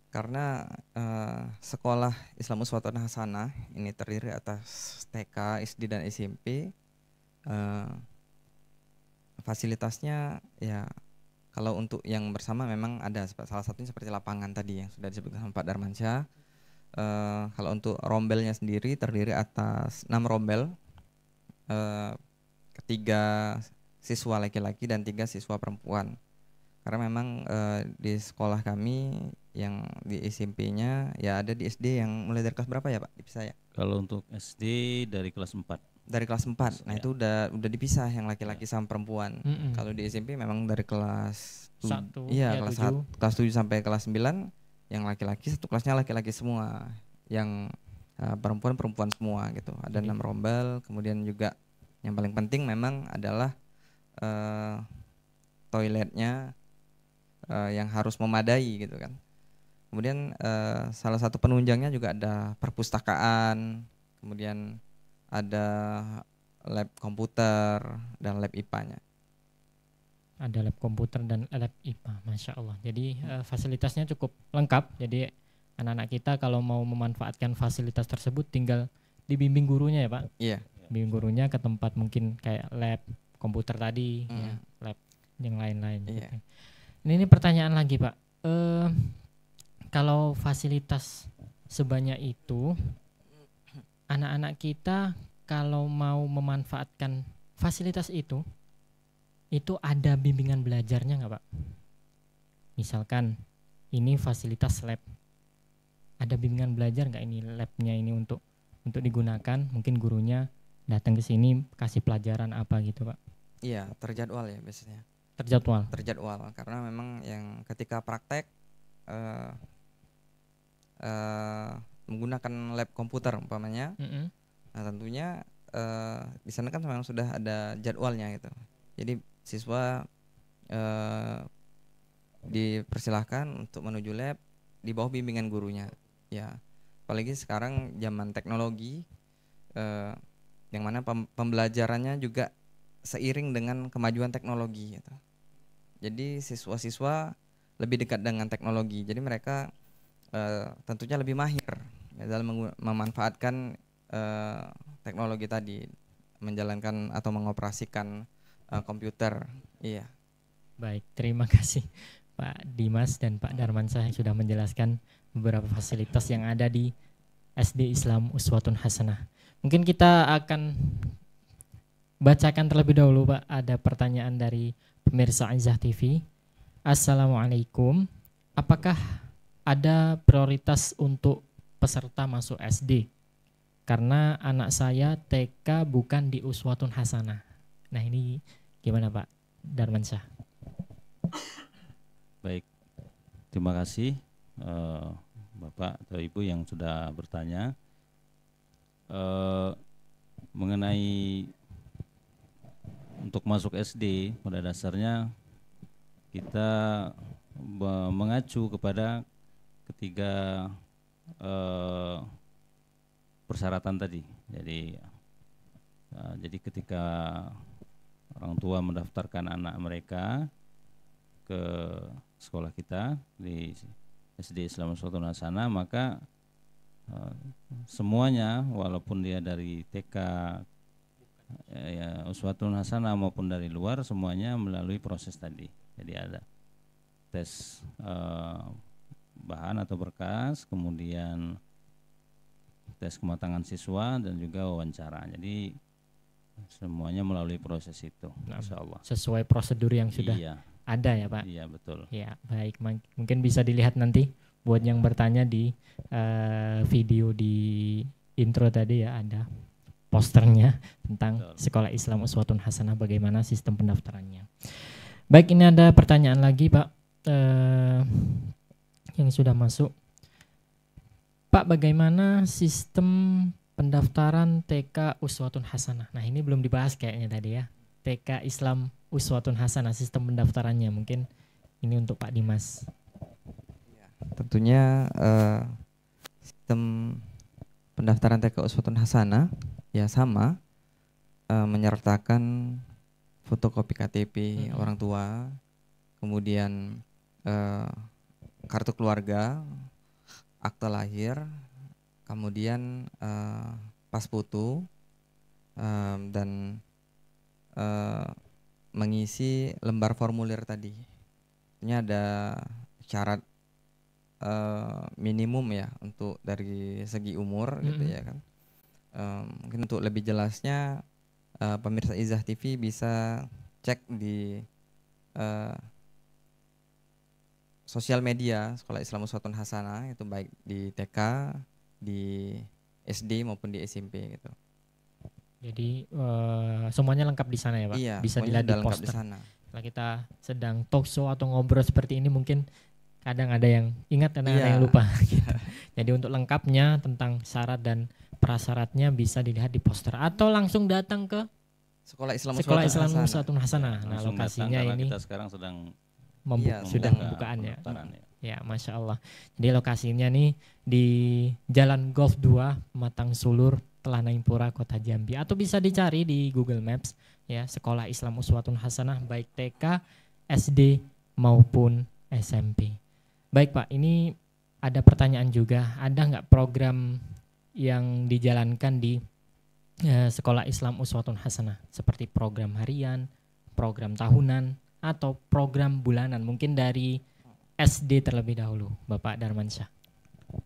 Karena uh, sekolah Islam Uswatun Hasanah ini terdiri atas TK, SD dan SMP. Uh, eh, fasilitasnya ya kalau untuk yang bersama memang ada salah satunya seperti lapangan tadi yang sudah disebutkan sama Pak Darmansyah. E, kalau untuk rombelnya sendiri terdiri atas enam rombel, e, eh, ketiga siswa laki-laki dan tiga siswa perempuan. Karena memang e, di sekolah kami yang di SMP-nya ya ada di SD yang mulai dari kelas berapa ya Pak? Bisa ya? Kalau untuk SD dari kelas 4 dari kelas 4. Nah, iya. itu udah udah dipisah yang laki-laki iya. sama perempuan. Mm -mm. Kalau di SMP memang dari kelas satu, iya ya, kelas satu, kelas tujuh sampai kelas sembilan, yang laki-laki satu kelasnya laki-laki semua. Yang uh, perempuan perempuan semua gitu. Ada iya. enam rombel, kemudian juga yang paling penting memang adalah uh, toiletnya uh, yang harus memadai gitu kan. Kemudian uh, salah satu penunjangnya juga ada perpustakaan, kemudian ada lab komputer dan lab IPA-nya. Ada lab komputer dan lab IPA, masya Allah. Jadi hmm. uh, fasilitasnya cukup lengkap. Jadi anak-anak kita kalau mau memanfaatkan fasilitas tersebut tinggal dibimbing gurunya ya pak. Iya. Yeah. Bimbing gurunya ke tempat mungkin kayak lab komputer tadi, ya, hmm. ya, lab yang lain-lain. Iya. Yeah. Ini, ini pertanyaan lagi pak. Uh, kalau fasilitas sebanyak itu anak-anak kita kalau mau memanfaatkan fasilitas itu itu ada bimbingan belajarnya nggak pak? Misalkan ini fasilitas lab, ada bimbingan belajar nggak ini labnya ini untuk untuk digunakan? Mungkin gurunya datang ke sini kasih pelajaran apa gitu pak? Iya terjadwal ya biasanya. Terjadwal. Terjadwal karena memang yang ketika praktek uh, uh, menggunakan lab komputer umpamanya mm -hmm. nah tentunya uh, di sana kan memang sudah ada jadwalnya gitu jadi siswa uh, dipersilahkan untuk menuju lab di bawah bimbingan gurunya ya apalagi sekarang zaman teknologi eh, yang mana pembelajarannya juga seiring dengan kemajuan teknologi gitu. jadi siswa-siswa lebih dekat dengan teknologi jadi mereka eh, tentunya lebih mahir dalam memanfaatkan uh, teknologi tadi menjalankan atau mengoperasikan uh, komputer. Iya. Baik, terima kasih Pak Dimas dan Pak Darmansyah yang sudah menjelaskan beberapa fasilitas yang ada di SD Islam Uswatun Hasanah. Mungkin kita akan bacakan terlebih dahulu Pak ada pertanyaan dari pemirsa Anzah TV. Assalamualaikum. Apakah ada prioritas untuk peserta masuk SD karena anak saya TK bukan di Uswatun Hasanah. Nah ini gimana Pak Darmansyah? Baik, terima kasih uh, Bapak atau Ibu yang sudah bertanya uh, mengenai untuk masuk SD pada dasarnya kita mengacu kepada ketiga Eh, persyaratan tadi. Jadi eh, jadi ketika orang tua mendaftarkan anak mereka ke sekolah kita di SD Islam Sultan Hasanah maka uh, semuanya walaupun dia dari TK ya Uswatun Hasanah maupun dari luar semuanya melalui proses tadi. Jadi ada tes uh, bahan atau berkas, kemudian tes kematangan siswa dan juga wawancara. Jadi semuanya melalui proses itu, nah, Insya Allah. Sesuai prosedur yang sudah iya. ada ya Pak. Iya betul. Ya baik, mungkin bisa dilihat nanti buat yang bertanya di uh, video di intro tadi ya ada posternya tentang betul. Sekolah Islam Uswatun Hasanah bagaimana sistem pendaftarannya. Baik, ini ada pertanyaan lagi Pak. Uh, yang sudah masuk. Pak, bagaimana sistem pendaftaran TK Uswatun Hasanah? Nah, ini belum dibahas kayaknya tadi ya. TK Islam Uswatun Hasanah, sistem pendaftarannya mungkin ini untuk Pak Dimas. Ya, tentunya uh, sistem pendaftaran TK Uswatun Hasanah ya sama uh, menyertakan fotokopi KTP hmm. orang tua, kemudian uh, kartu keluarga, akta lahir, kemudian uh, pas foto, um, dan uh, mengisi lembar formulir tadi. Ini ada syarat uh, minimum ya untuk dari segi umur mm -hmm. gitu mm-hmm. ya kan. Um, mungkin untuk lebih jelasnya uh, pemirsa Izah TV bisa cek di uh, sosial media Sekolah Islam Uswatun Hasanah itu baik di TK, di SD maupun di SMP gitu. Jadi uh, semuanya lengkap di sana ya, Pak. Iya, bisa dilihat di poster. Di sana. Setelah kita sedang talk show atau ngobrol seperti ini mungkin kadang ada yang ingat dan iya. ada yang lupa gitu. Jadi untuk lengkapnya tentang syarat dan prasyaratnya bisa dilihat di poster atau langsung datang ke Sekolah Islam Sekolah Islam Hasanah. Hasana. Iya, nah, lokasinya datang, ini kita sekarang sedang Iya, membuka, ya, sudah pembukaan ya. Ya, masya Allah. Jadi lokasinya nih di Jalan Golf 2 Matang Sulur, Telanaipura, Kota Jambi. Atau bisa dicari di Google Maps ya Sekolah Islam Uswatun Hasanah baik TK, SD maupun SMP. Baik Pak, ini ada pertanyaan juga. Ada nggak program yang dijalankan di eh, Sekolah Islam Uswatun Hasanah seperti program harian, program tahunan? atau program bulanan? Mungkin dari SD terlebih dahulu, Bapak Darmansyah.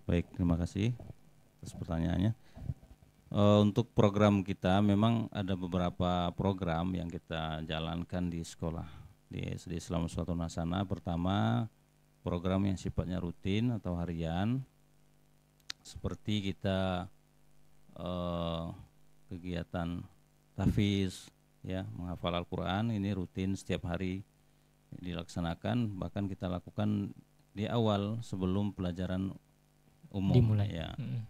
Baik, terima kasih atas pertanyaannya. Uh, untuk program kita memang ada beberapa program yang kita jalankan di sekolah di SD Islam Suatu Nasana Pertama, program yang sifatnya rutin atau harian seperti kita uh, kegiatan tafis ya menghafal Al-Qur'an ini rutin setiap hari dilaksanakan bahkan kita lakukan di awal sebelum pelajaran umum dimulai. Ya. Hmm.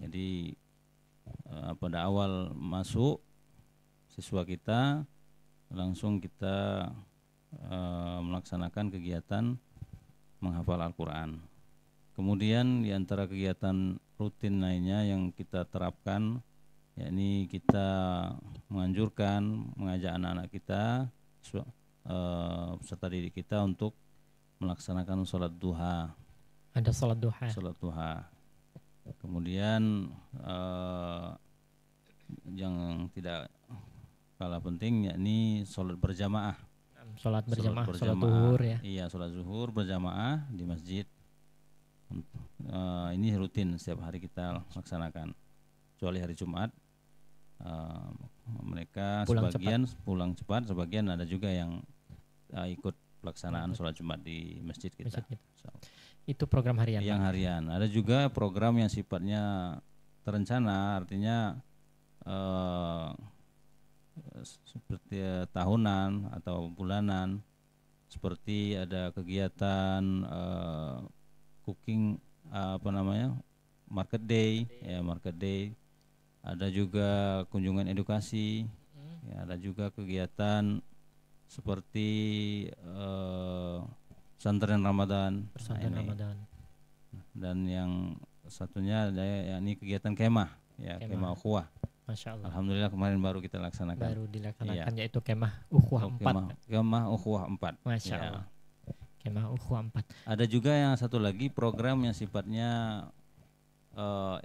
Jadi uh, pada awal masuk siswa kita langsung kita uh, melaksanakan kegiatan menghafal Al-Qur'an. Kemudian di antara kegiatan rutin lainnya yang kita terapkan yakni kita menganjurkan mengajak anak-anak kita uh, peserta didik kita untuk melaksanakan sholat duha ada sholat duha sholat duha kemudian uh, yang tidak kalah penting yakni sholat berjamaah sholat berjamaah sholat, berjamaah, sholat zuhur ya iya sholat zuhur berjamaah di masjid uh, ini rutin setiap hari kita laksanakan kecuali hari Jumat Ehm, mereka pulang sebagian cepat. pulang cepat, sebagian ada juga yang uh, ikut pelaksanaan sholat Jumat di masjid kita. Masjid So, itu program harian. Yang harian. Ada juga program yang sifatnya terencana, artinya uh, seperti eh, tahunan atau bulanan. Seperti ada kegiatan uh, cooking uh, apa namanya market day, market day. ya market day ada juga kunjungan edukasi, hmm. ya, ada juga kegiatan seperti uh, pesantren Ramadan. Pesantren nah, Ramadan. Dan yang satunya ada yakni kegiatan kemah, ya kemah, kemah Masya Allah. Alhamdulillah kemarin baru kita laksanakan. Baru dilaksanakan ya. yaitu kemah ukhuwah oh, 4. Kemah, ukhuwah 4. Masya ya. Kemah ukhuwah 4. Ada juga yang satu lagi program yang sifatnya uh,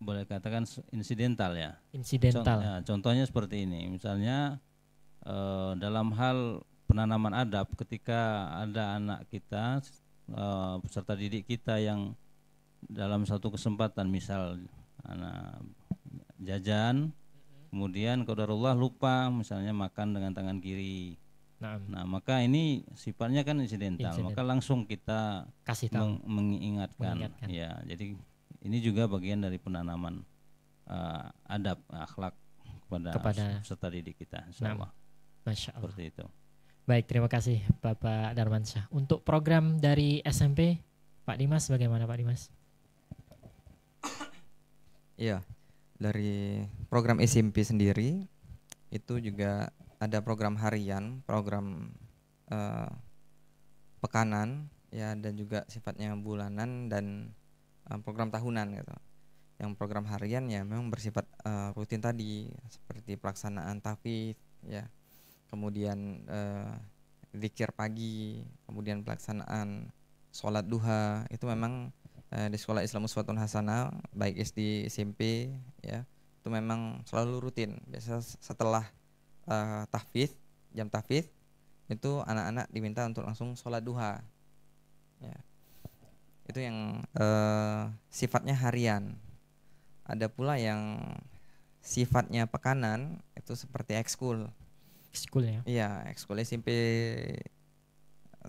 boleh katakan insidental ya. Insidental. Contoh, ya, contohnya seperti ini, misalnya e, dalam hal penanaman adab ketika ada anak kita e, peserta didik kita yang dalam satu kesempatan misal anak jajan, kemudian kaudarullah lupa misalnya makan dengan tangan kiri. Nah, nah maka ini sifatnya kan insidental, maka langsung kita kasih tahu meng mengingatkan. mengingatkan. Ya, jadi ini juga bagian dari penanaman uh, adab akhlak kepada, kepada serta didik kita. Insya Masya Allah. Seperti itu. Baik, terima kasih Bapak Darmansyah. Untuk program dari SMP, Pak Dimas bagaimana Pak Dimas? Iya, dari program SMP sendiri itu juga ada program harian, program uh, pekanan ya dan juga sifatnya bulanan dan Eh, program tahunan gitu yang program harian ya memang bersifat uh, rutin tadi seperti pelaksanaan tafid ya kemudian uh, pagi kemudian pelaksanaan sholat duha itu memang uh, di sekolah Islam Uswatun Hasanah baik SD SMP ya itu memang selalu rutin biasa setelah uh, tahfidz jam tahfidz itu anak-anak diminta untuk langsung sholat duha ya itu yang uh, sifatnya harian ada pula yang sifatnya pekanan itu seperti ekskul ekskul ya iya ekskul SMP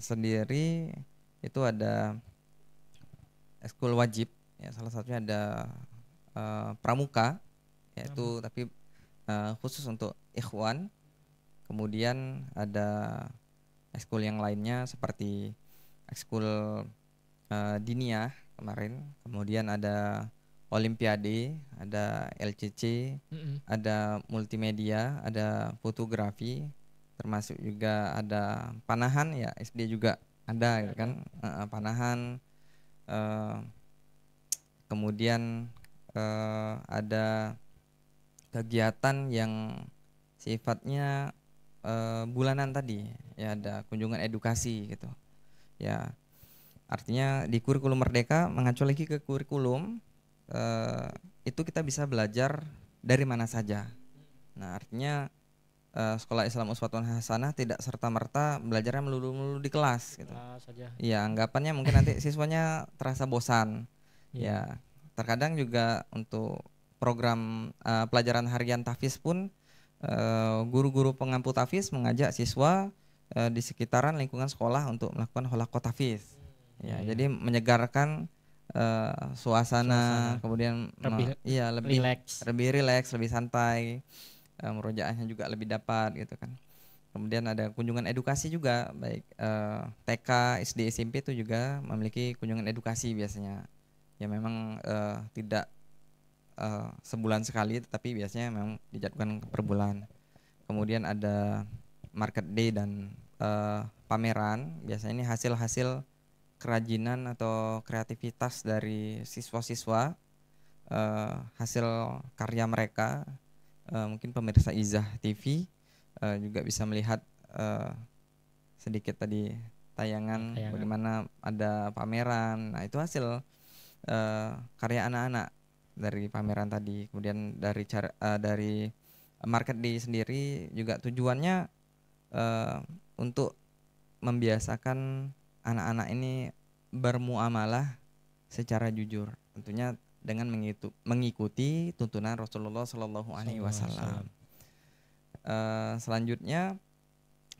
sendiri itu ada ekskul wajib ya salah satunya ada uh, pramuka yaitu Pramuka. tapi uh, khusus untuk ikhwan kemudian ada ekskul yang lainnya seperti ekskul Eh, dini Dinia ya, kemarin, kemudian ada Olimpiade, ada LCC, mm-hmm. ada multimedia, ada fotografi, termasuk juga ada panahan ya SD juga ada ya iya. kan uh, panahan, uh, kemudian uh, ada kegiatan yang sifatnya uh, bulanan tadi ya ada kunjungan edukasi gitu ya Artinya di kurikulum merdeka mengacu lagi ke kurikulum eh, itu kita bisa belajar dari mana saja. Nah artinya eh, sekolah Islam Uswatun Hasanah tidak serta merta belajarnya melulu melulu di kelas gitu. Ya anggapannya mungkin nanti siswanya terasa bosan. Yeah. Ya terkadang juga untuk program uh, pelajaran harian tafis pun eh, guru-guru pengampu tafis mengajak siswa eh, di sekitaran lingkungan sekolah untuk melakukan holaqot tafis Ya, hmm. jadi menyegarkan uh, suasana, suasana, kemudian lebih, iya lebih relax. lebih relax lebih santai. Uh, eh, merujaannya juga lebih dapat gitu kan. Kemudian ada kunjungan edukasi juga, baik uh, eh, TK, SD, SMP itu juga memiliki kunjungan edukasi biasanya. Ya memang uh, tidak uh, sebulan sekali, tetapi biasanya memang dijadwalkan per bulan. Kemudian ada market day dan uh, pameran. Biasanya ini hasil-hasil kerajinan atau kreativitas dari siswa-siswa uh, hasil karya mereka uh, mungkin pemirsa Izah TV uh, eh, juga bisa melihat uh, sedikit tadi tayangan, tayangan bagaimana ada pameran nah itu hasil uh, karya anak-anak dari pameran tadi kemudian dari cara uh, dari market di sendiri juga tujuannya uh, untuk membiasakan anak-anak ini bermuamalah secara jujur tentunya dengan mengikuti tuntunan Rasulullah Shallallahu Alaihi Wasallam. Eh, selanjutnya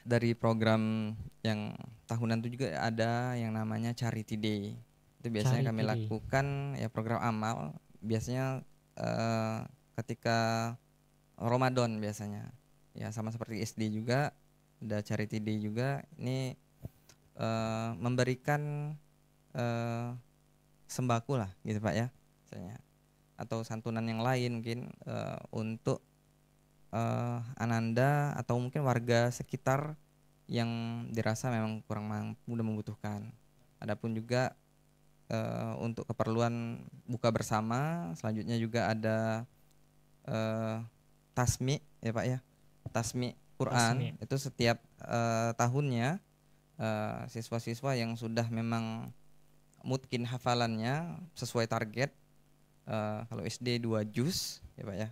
dari program yang tahunan itu juga ada yang namanya Charity Day. Itu biasanya Charity kami lakukan ya program amal biasanya uh, ketika Ramadan biasanya. Ya sama seperti SD juga ada Charity Day juga. Ini Eh, memberikan uh, sembako lah gitu pak ya misalnya atau santunan yang lain mungkin uh, untuk uh, ananda atau mungkin warga sekitar yang dirasa memang kurang mampu dan membutuhkan. Adapun juga uh, untuk keperluan buka bersama, selanjutnya juga ada uh, tasmi ya pak ya, tasmi Quran tasmi. itu setiap uh, tahunnya Eh, siswa-siswa uh, yang sudah memang mungkin hafalannya sesuai target uh, kalau SD 2 juz ya Pak ya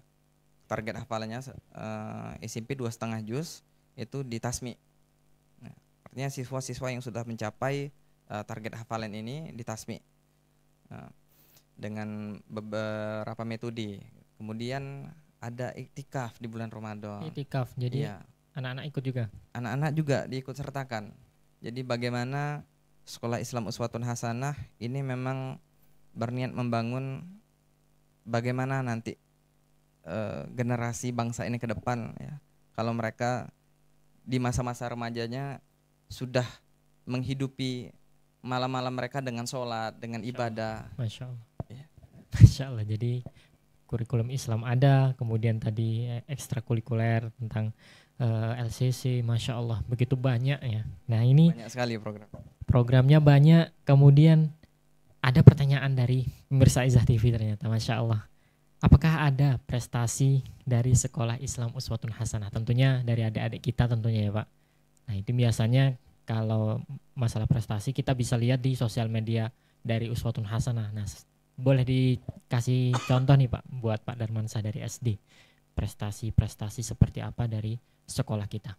target hafalannya uh, eh, SMP dua setengah juz itu di tasmi nah, artinya siswa-siswa yang sudah mencapai uh, target hafalan ini di tasmi nah, dengan beberapa metode kemudian ada iktikaf di bulan Ramadan iktikaf jadi anak iya. anak-anak ikut juga anak-anak juga diikut sertakan jadi bagaimana Sekolah Islam Uswatun Hasanah ini memang berniat membangun bagaimana nanti e, generasi bangsa ini ke depan ya. Kalau mereka di masa-masa remajanya sudah menghidupi malam-malam mereka dengan sholat, dengan ibadah. Masya Allah. Ya. Masya Allah. Jadi kurikulum Islam ada, kemudian tadi eh, ekstrakurikuler tentang uh, eh, LCC, masya Allah begitu banyak ya. Nah ini banyak sekali program. Programnya banyak. Kemudian ada pertanyaan dari pemirsa Izah TV ternyata, masya Allah. Apakah ada prestasi dari sekolah Islam Uswatun Hasanah? Tentunya dari adik-adik kita tentunya ya Pak. Nah itu biasanya kalau masalah prestasi kita bisa lihat di sosial media dari Uswatun Hasanah. Nah boleh dikasih contoh nih Pak buat Pak Darmansa dari SD prestasi-prestasi seperti apa dari sekolah kita.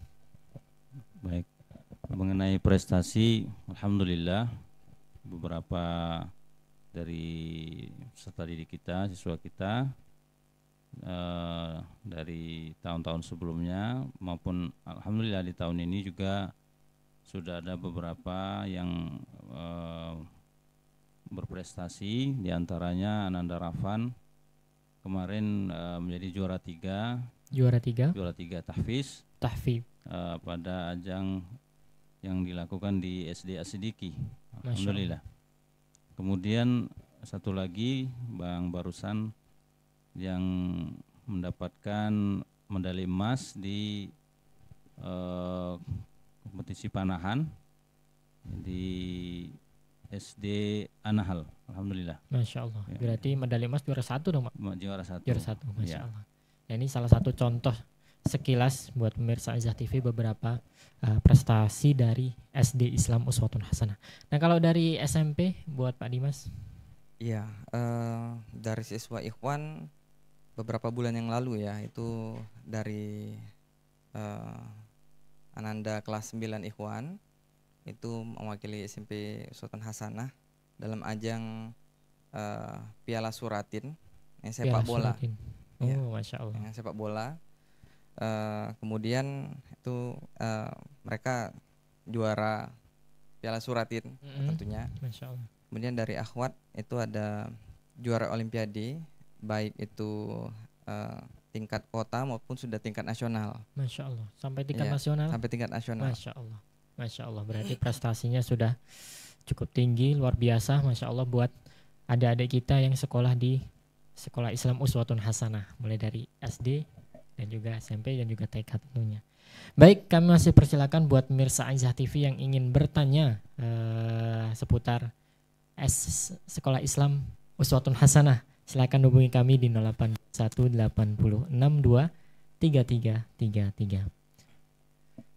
Baik, mengenai prestasi, alhamdulillah beberapa dari peserta didik kita, siswa kita eh, dari tahun-tahun sebelumnya maupun alhamdulillah di tahun ini juga sudah ada beberapa yang eh, berprestasi diantaranya Ananda Rafan kemarin uh, menjadi juara tiga juara tiga juara tiga tahfiz tahfiz uh, pada ajang yang dilakukan di SD Asidiki alhamdulillah kemudian satu lagi bang barusan yang mendapatkan medali emas di uh, kompetisi panahan di SD Anahal, alhamdulillah. Masya Allah. Ya. Berarti medali emas juara satu dong, Pak? Juara satu. Juara satu, masya ya. Allah. Nah, ini salah satu contoh sekilas buat pemirsa Azah TV beberapa uh, prestasi dari SD Islam Uswatun Hasanah. Nah kalau dari SMP buat Pak Dimas? Iya uh, dari siswa Ikhwan beberapa bulan yang lalu ya itu dari uh, Ananda kelas 9 Ikhwan itu mewakili SMP Sultan Hasanah dalam ajang uh, Piala Suratin yang sepak Piala bola. Suratin. Iya. Oh, ya. masya Allah. Yang sepak bola. Uh, kemudian itu uh, mereka juara Piala Suratin mm -hmm. tentunya. Masya Allah. Kemudian dari Akhwat itu ada juara Olimpiade baik itu uh, tingkat kota maupun sudah tingkat nasional. Masya Allah. Sampai tingkat ya, nasional. Sampai tingkat nasional. Masya Allah. Masya Allah berarti prestasinya sudah cukup tinggi, luar biasa, masya Allah buat adik-adik kita yang sekolah di sekolah Islam Uswatun Hasanah, mulai dari SD dan juga SMP dan juga TK tentunya. Baik, kami masih persilakan buat pemirsa Aizah TV yang ingin bertanya eh, seputar S Sekolah Islam Uswatun Hasanah. Silakan hubungi kami di 0818623333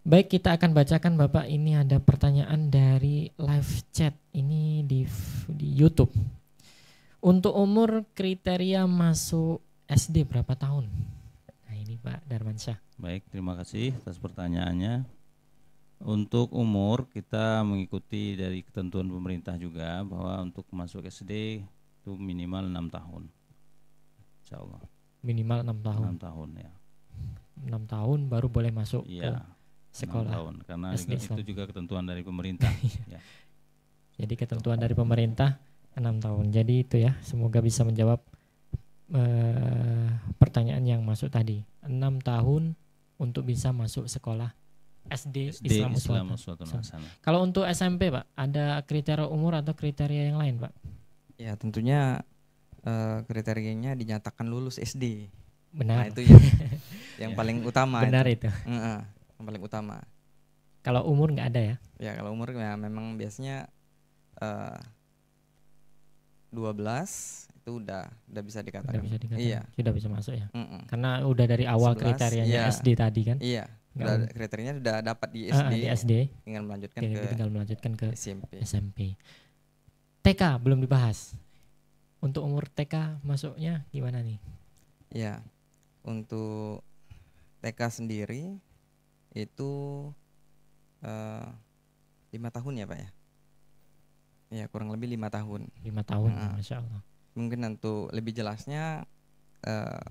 Baik, kita akan bacakan Bapak ini ada pertanyaan dari live chat ini di di YouTube. Untuk umur kriteria masuk SD berapa tahun? Nah, ini Pak Darmansyah. Baik, terima kasih atas pertanyaannya. Untuk umur kita mengikuti dari ketentuan pemerintah juga bahwa untuk masuk SD itu minimal 6 tahun. Insya Allah. Minimal 6 tahun. 6 tahun ya. 6 tahun baru boleh masuk. Iya. Ke sekolah. tahun karena SD, itu sekolah. juga ketentuan dari pemerintah. Iya. ya. Jadi ketentuan dari pemerintah enam tahun. Jadi itu ya, semoga bisa menjawab uh, pertanyaan yang masuk tadi. enam tahun untuk bisa masuk sekolah SD, SD Islam, Islam Kalau untuk SMP, Pak, ada kriteria umur atau kriteria yang lain, Pak? Ya, tentunya uh, kriterianya dinyatakan lulus SD. Nah, Benar. Nah, itu yang, yang paling utama. Benar itu. itu. Uh yang paling utama. Kalau umur nggak ada ya? Ya kalau umur ya memang biasanya uh, belas itu udah udah bisa dikatakan. Udah bisa dikatakan. Iya. Sudah bisa masuk ya. Mm -mm. Karena udah dari awal 11, kriterianya iya. SD tadi kan? Iya. Udah, kriterianya sudah dapat di ah, ah, SD. Uh, di SD. Tinggal melanjutkan tinggal, ke tinggal melanjutkan ke SMP. SMP. TK belum dibahas. Untuk umur TK masuknya gimana nih? Ya. Untuk TK sendiri itu eh, lima tahun ya pak ya ya kurang lebih lima tahun lima tahun nah, masya allah mungkin untuk lebih jelasnya uh,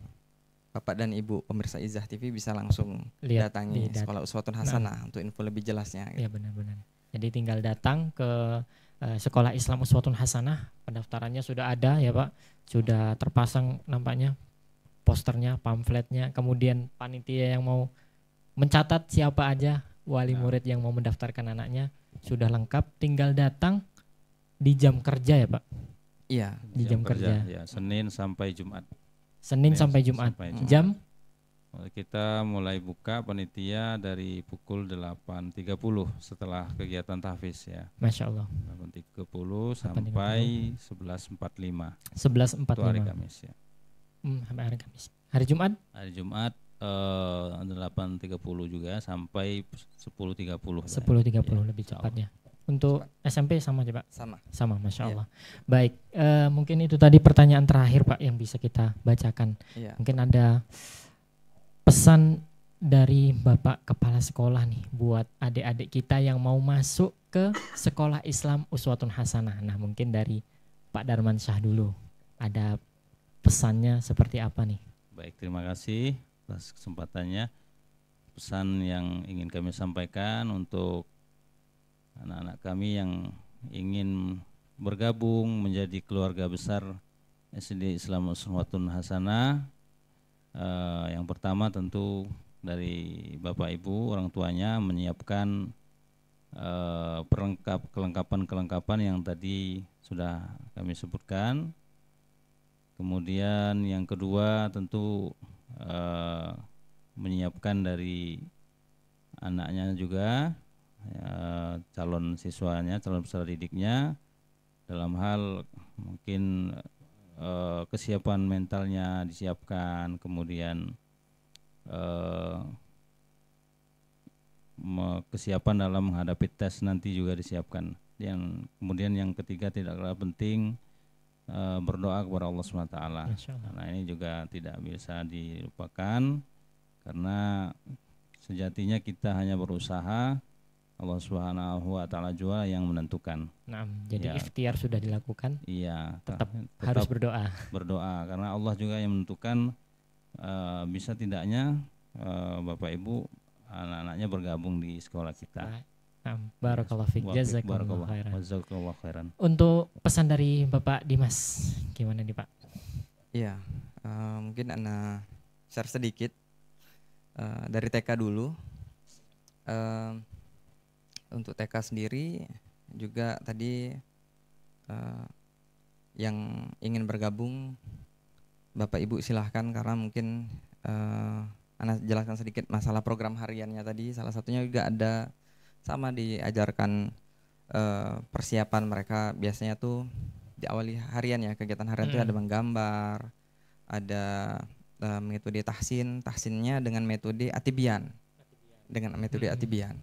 bapak dan ibu pemirsa Izah TV bisa langsung Lihat, datangi sekolah Uswatun Hasanah nah. untuk info lebih jelasnya gitu. ya benar-benar jadi tinggal datang ke uh, sekolah Islam Uswatun Hasanah pendaftarannya sudah ada ya pak sudah terpasang nampaknya posternya pamfletnya kemudian panitia yang mau mencatat siapa aja wali nah. murid yang mau mendaftarkan anaknya sudah lengkap tinggal datang di jam kerja ya pak iya di jam, jam kerja, kerja. Ya, Senin sampai Jumat Senin, sampai Jumat sampai Jumat. jam kita mulai buka panitia dari pukul 8.30 setelah kegiatan tahfiz ya. Masya Allah. 8.30 sampai 11.45. 11.45. lima hari Kamis ya. Hmm, hari Kamis. Hari Jumat? Hari Jumat 8.30 eh, juga sampai 10.30. 10.30 ya. lebih cepatnya. Untuk Cepat. SMP sama aja Pak? Sama. Sama, Masya iya. Allah. Baik, uh, mungkin itu tadi pertanyaan terakhir Pak yang bisa kita bacakan. Yeah. Mungkin ada pesan dari Bapak Kepala Sekolah nih buat adik-adik kita yang mau masuk ke sekolah Islam Uswatun Hasanah. Nah mungkin dari Pak Darman Syah dulu, ada pesannya seperti apa nih? Baik, terima kasih atas kesempatannya. Pesan yang ingin kami sampaikan untuk anak-anak kami yang ingin bergabung menjadi keluarga besar SD Islam Uswatun Hasanah. eh, yang pertama tentu dari Bapak Ibu orang tuanya menyiapkan perlengkapan eh, perlengkap kelengkapan-kelengkapan yang tadi sudah kami sebutkan. Kemudian yang kedua tentu Eh, menyiapkan dari anaknya juga ya, calon siswanya calon peserta didiknya dalam hal mungkin eh, kesiapan mentalnya disiapkan kemudian eh, kesiapan dalam menghadapi tes nanti juga disiapkan yang kemudian yang ketiga tidak kalah penting Eh, berdoa kepada Allah Subhanahu Wa Taala. Nah ini juga tidak bisa dilupakan karena sejatinya kita hanya berusaha Allah Subhanahu wa taala jua yang menentukan. Nah, jadi ya. ikhtiar sudah dilakukan. Iya, tetap, tetap harus berdoa. Berdoa karena Allah juga yang menentukan uh, bisa tidaknya uh, Bapak Ibu anak-anaknya bergabung di sekolah kita. Nah, Nah, Barakallahu fiik. Jazakallahu khairan. khairan. Untuk pesan dari Bapak Dimas, gimana nih Pak? Ya, uh, mungkin ana share sedikit uh, dari TK dulu. Uh, untuk TK sendiri juga tadi uh, yang ingin bergabung Bapak Ibu silahkan karena mungkin uh, Anda jelaskan sedikit masalah program hariannya tadi salah satunya juga ada sama diajarkan uh, persiapan mereka biasanya tuh diawali harian ya kegiatan harian hmm. ada menggambar ada uh, metode tahsin tahsinnya dengan metode atibian dengan metode hmm. atibian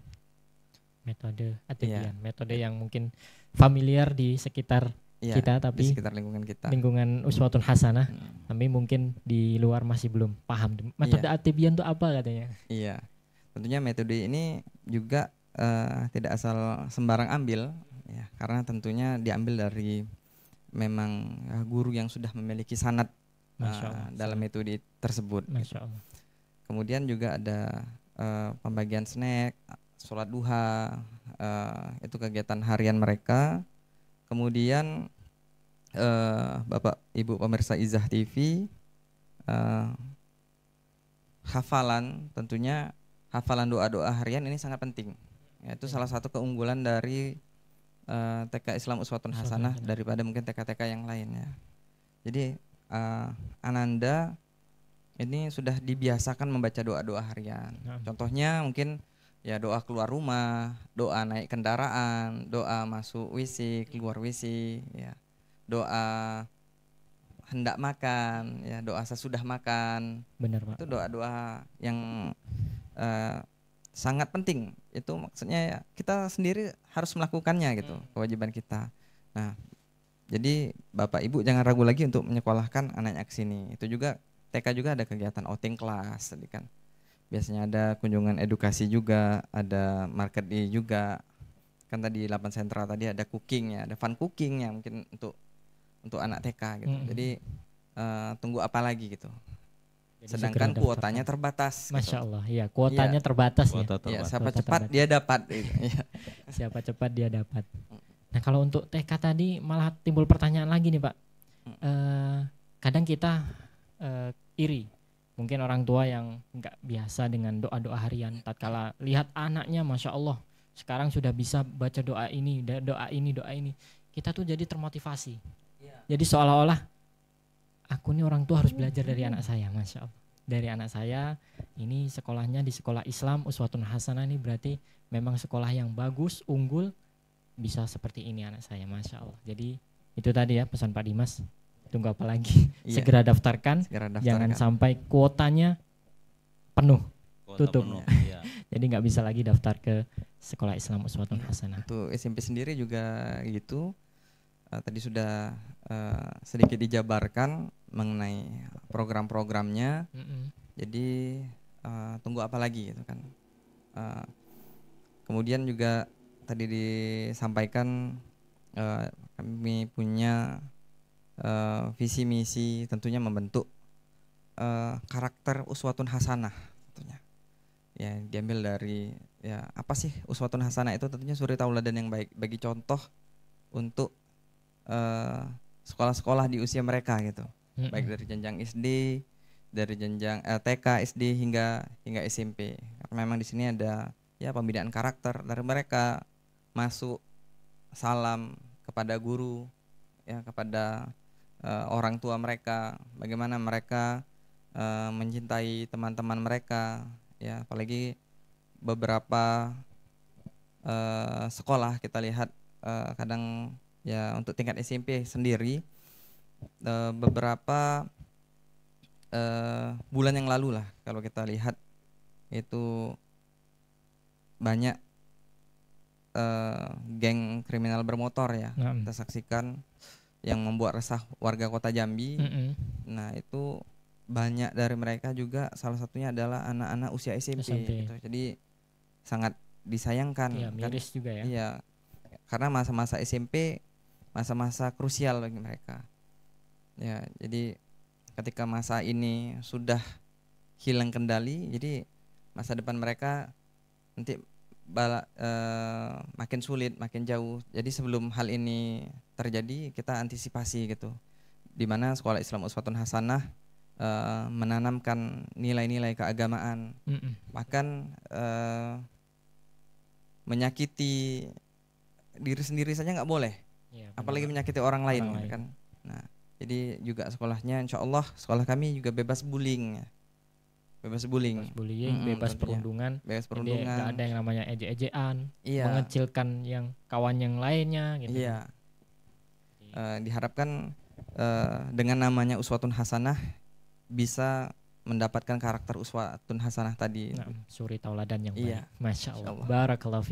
metode iya. atibian yeah. metode yang mungkin familiar di sekitar yeah, kita tapi di sekitar lingkungan kita lingkungan uswatun hasanah hmm. tapi mungkin di luar masih belum paham iya. metode yeah. atibian itu apa katanya iya yeah. tentunya metode ini juga Eh, tidak asal sembarang ambil ya karena tentunya diambil dari memang eh, guru yang sudah memiliki sanat uh, dalam metode tersebut. Gitu. Kemudian juga ada uh, pembagian snack, sholat duha, uh, itu kegiatan harian mereka. Kemudian uh, Bapak Ibu pemirsa Izah TV uh, hafalan tentunya hafalan doa-doa harian ini sangat penting Ya, itu salah satu keunggulan dari uh, eh, TK Islam Uswatun Hasanah daripada mungkin TK-TK yang lainnya. Jadi uh, Ananda ini sudah dibiasakan membaca doa-doa harian. Nah. Contohnya mungkin ya doa keluar rumah, doa naik kendaraan, doa masuk WC, keluar WC, ya. Doa hendak makan, ya doa sesudah makan. Benar, Pak. Itu doa-doa yang uh, sangat penting itu maksudnya ya kita sendiri harus melakukannya gitu hmm. kewajiban kita nah jadi bapak ibu jangan ragu lagi untuk menyekolahkan anaknya ke sini itu juga TK juga ada kegiatan outing kelas tadi kan biasanya ada kunjungan edukasi juga ada market di juga kan tadi 8 sentral tadi ada cooking ya ada fun cooking ya mungkin untuk untuk anak TK gitu hmm. jadi uh, tunggu apa lagi gitu Sedangkan kuotanya ya. terbatas. Gitu. Masya Allah, ya kuotanya ya. terbatas Kuota ya. Terbatas. Iya, siapa Kuota cepat terbatas. dia dapat. Gitu. Iya. siapa cepat dia dapat. Mm. Nah kalau untuk TK tadi malah timbul pertanyaan lagi nih Pak. E, kadang kita e, iri, mungkin orang tua yang nggak biasa dengan doa-doa harian. Tatkala lihat anaknya, masya Allah, sekarang sudah bisa baca doa ini, doa ini, doa ini, kita tuh jadi termotivasi. Iya. Jadi seolah-olah aku nih orang tua harus belajar dari anak saya masya allah dari anak saya ini sekolahnya di sekolah Islam Uswatun Hasanah ini berarti memang sekolah yang bagus unggul bisa seperti ini anak saya masya allah jadi itu tadi ya pesan Pak Dimas tunggu apa lagi iya. segera, daftarkan. segera daftarkan jangan sampai kuotanya penuh Kuota tutup penuh, iya. jadi nggak bisa lagi daftar ke sekolah Islam Uswatun Hasanah tuh SMP sendiri juga gitu uh, tadi sudah uh, sedikit dijabarkan mengenai program-programnya. Mm -hmm. Jadi uh, tunggu apa lagi gitu kan. Uh, kemudian juga tadi disampaikan uh, kami punya uh, visi misi tentunya membentuk uh, karakter uswatun hasanah tentunya. Ya diambil dari ya apa sih uswatun hasanah itu tentunya suri tauladan yang baik bagi contoh untuk uh, sekolah -sekolah di usia mereka gitu hmm. baik dari jenjang SD, dari jenjang eh, TK, SD hingga hingga SMP. Karena memang di sini ada ya pembinaan karakter dari mereka masuk salam kepada guru, ya kepada uh, orang tua mereka, bagaimana mereka uh, mencintai teman-teman mereka, ya apalagi beberapa uh, sekolah kita lihat uh, kadang ya untuk tingkat SMP sendiri uh, beberapa uh, bulan yang lalu lah kalau kita lihat itu banyak uh, geng kriminal bermotor ya mm. kita saksikan yang membuat resah warga kota Jambi. Mm -hmm. Nah itu banyak dari mereka juga salah satunya adalah anak-anak usia SMP, SMP. Gitu. Jadi sangat disayangkan. ya, kan, juga ya. Iya. Karena masa-masa SMP masa-masa krusial bagi mereka. Ya, jadi ketika masa ini sudah hilang kendali, jadi masa depan mereka nanti bala, e, makin sulit, makin jauh. Jadi sebelum hal ini terjadi, kita antisipasi gitu. Di mana sekolah Islam Uswatun Hasanah e, menanamkan nilai-nilai keagamaan, mm -mm. bahkan e, menyakiti diri sendiri saja nggak boleh, ya, apalagi menyakiti orang lain, orang ya kan. Nah, jadi juga sekolahnya insya Allah sekolah kami juga bebas bullying. Bebas bullying. Bebas bullying, -hmm, bebas perundungan. Bebas perundungan. Jadi ada yang namanya eje-ejean, iya. mengecilkan yang kawan yang lainnya gitu. Iya. Uh, diharapkan uh, dengan namanya uswatun hasanah bisa mendapatkan karakter uswatun hasanah tadi. Nah, suri tauladan yang iya. baik. Iya. Masya Allah. Masya Allah. Barakallahu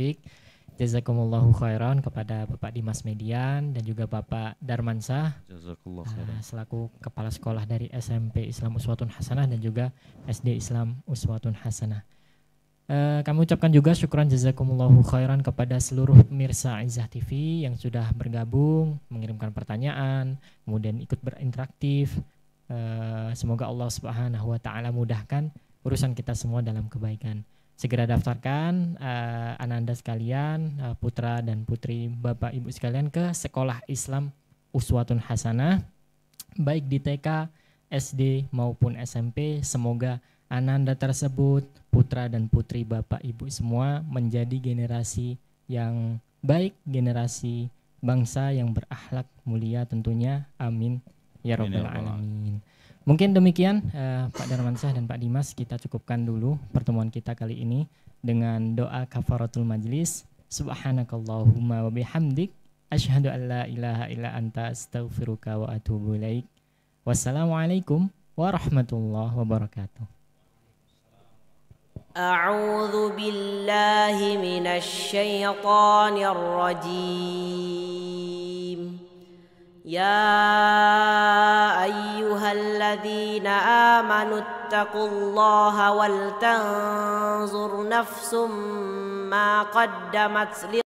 Jazakumullahu khairan kepada Bapak Dimas Median dan juga Bapak Darmansah Jazakumullahu ah, khairan. Uh, selaku kepala sekolah dari SMP Islam Uswatun Hasanah dan juga SD Islam Uswatun Hasanah. Uh, kami ucapkan juga syukuran jazakumullahu khairan kepada seluruh pemirsa Izzah TV yang sudah bergabung, mengirimkan pertanyaan, kemudian ikut berinteraktif. Uh, semoga Allah Subhanahu wa taala mudahkan urusan kita semua dalam kebaikan segera daftarkan uh, ananda sekalian uh, putra dan putri bapak ibu sekalian ke sekolah Islam Uswatun Hasanah baik di TK, SD maupun SMP semoga ananda tersebut putra dan putri bapak ibu semua menjadi generasi yang baik generasi bangsa yang berakhlak mulia tentunya amin ya, ya robbal alamin Mungkin demikian uh, Pak Darmansyah dan Pak Dimas kita cukupkan dulu pertemuan kita kali ini dengan doa kafaratul majlis. Subhanakallahumma wa bihamdik asyhadu an la ilaha illa anta astaghfiruka wa atubu ilaik. Wassalamualaikum warahmatullahi wabarakatuh. أعوذ بالله من الشيطان الرجيم يا ايها الذين امنوا اتقوا الله ولتنظر نفس ما قدمت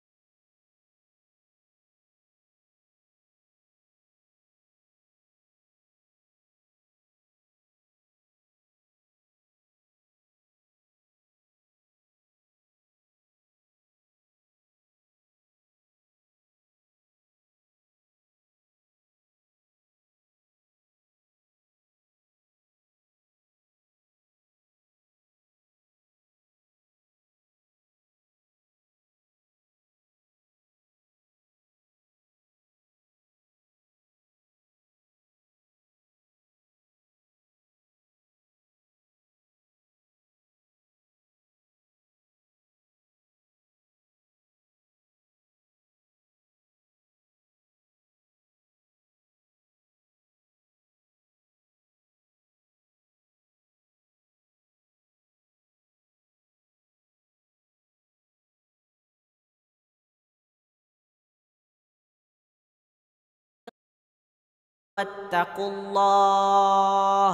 واتقوا الله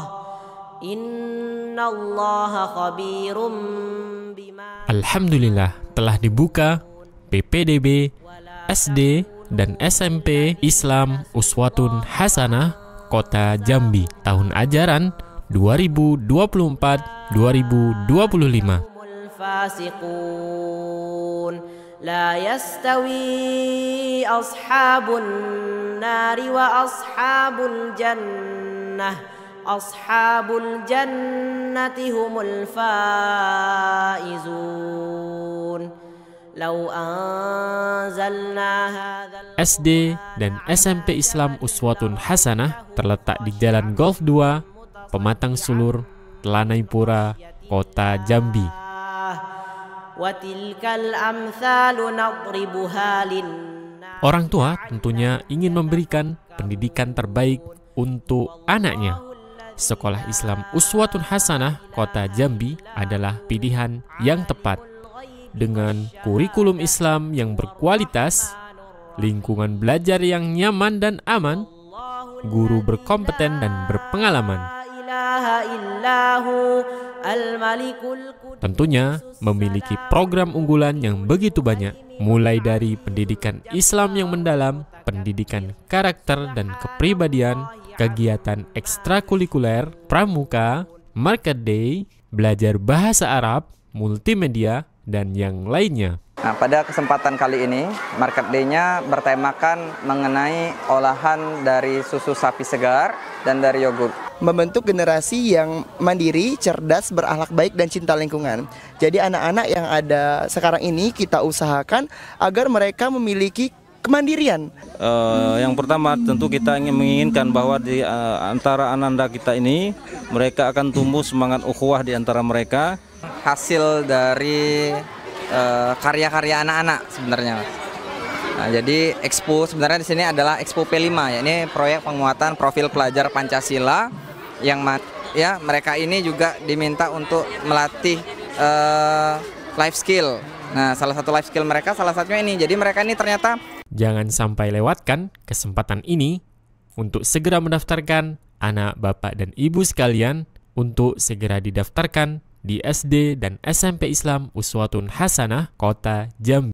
إن الله خبير بما Alhamdulillah telah dibuka PPDB, SD, dan SMP Islam Uswatun Hasanah Kota Jambi tahun ajaran 2024-2025. لا يستوي أصحاب النار وأصحاب الجنة أصحاب الجنة هم الفائزون لو أنزلنا هذا SD dan SMP Islam Uswatun Hasanah terletak di Jalan Golf 2, Pematang Sulur, Telanaipura, Kota Jambi. Orang tua tentunya ingin memberikan pendidikan terbaik untuk anaknya. Sekolah Islam Uswatun Hasanah Kota Jambi adalah pilihan yang tepat. Dengan kurikulum Islam yang berkualitas, lingkungan belajar yang nyaman dan aman, guru berkompeten dan berpengalaman. Tentunya memiliki program unggulan yang begitu banyak, mulai dari pendidikan Islam yang mendalam, pendidikan karakter dan kepribadian, kegiatan ekstrakurikuler, pramuka, market day, belajar bahasa Arab, multimedia, dan yang lainnya. Nah, pada kesempatan kali ini, Market Day-nya bertemakan mengenai olahan dari susu sapi segar dan dari yogurt. Membentuk generasi yang mandiri, cerdas, berakhlak baik, dan cinta lingkungan. Jadi anak-anak yang ada sekarang ini kita usahakan agar mereka memiliki kemandirian. Uh, yang pertama tentu kita ingin menginginkan bahwa di uh, antara ananda kita ini, mereka akan tumbuh semangat ukhuwah di antara mereka. Hasil dari Eh, karya-karya anak-anak sebenarnya. Nah, jadi Expo sebenarnya di sini adalah Expo P5 ya. Ini proyek penguatan profil pelajar Pancasila yang mat. ya mereka ini juga diminta untuk melatih uh, life skill. Nah, salah satu life skill mereka salah satunya ini. Jadi mereka ini ternyata jangan sampai lewatkan kesempatan ini untuk segera mendaftarkan anak bapak dan ibu sekalian untuk segera didaftarkan di SD dan SMP Islam Uswatun Hasanah, Kota Jambi.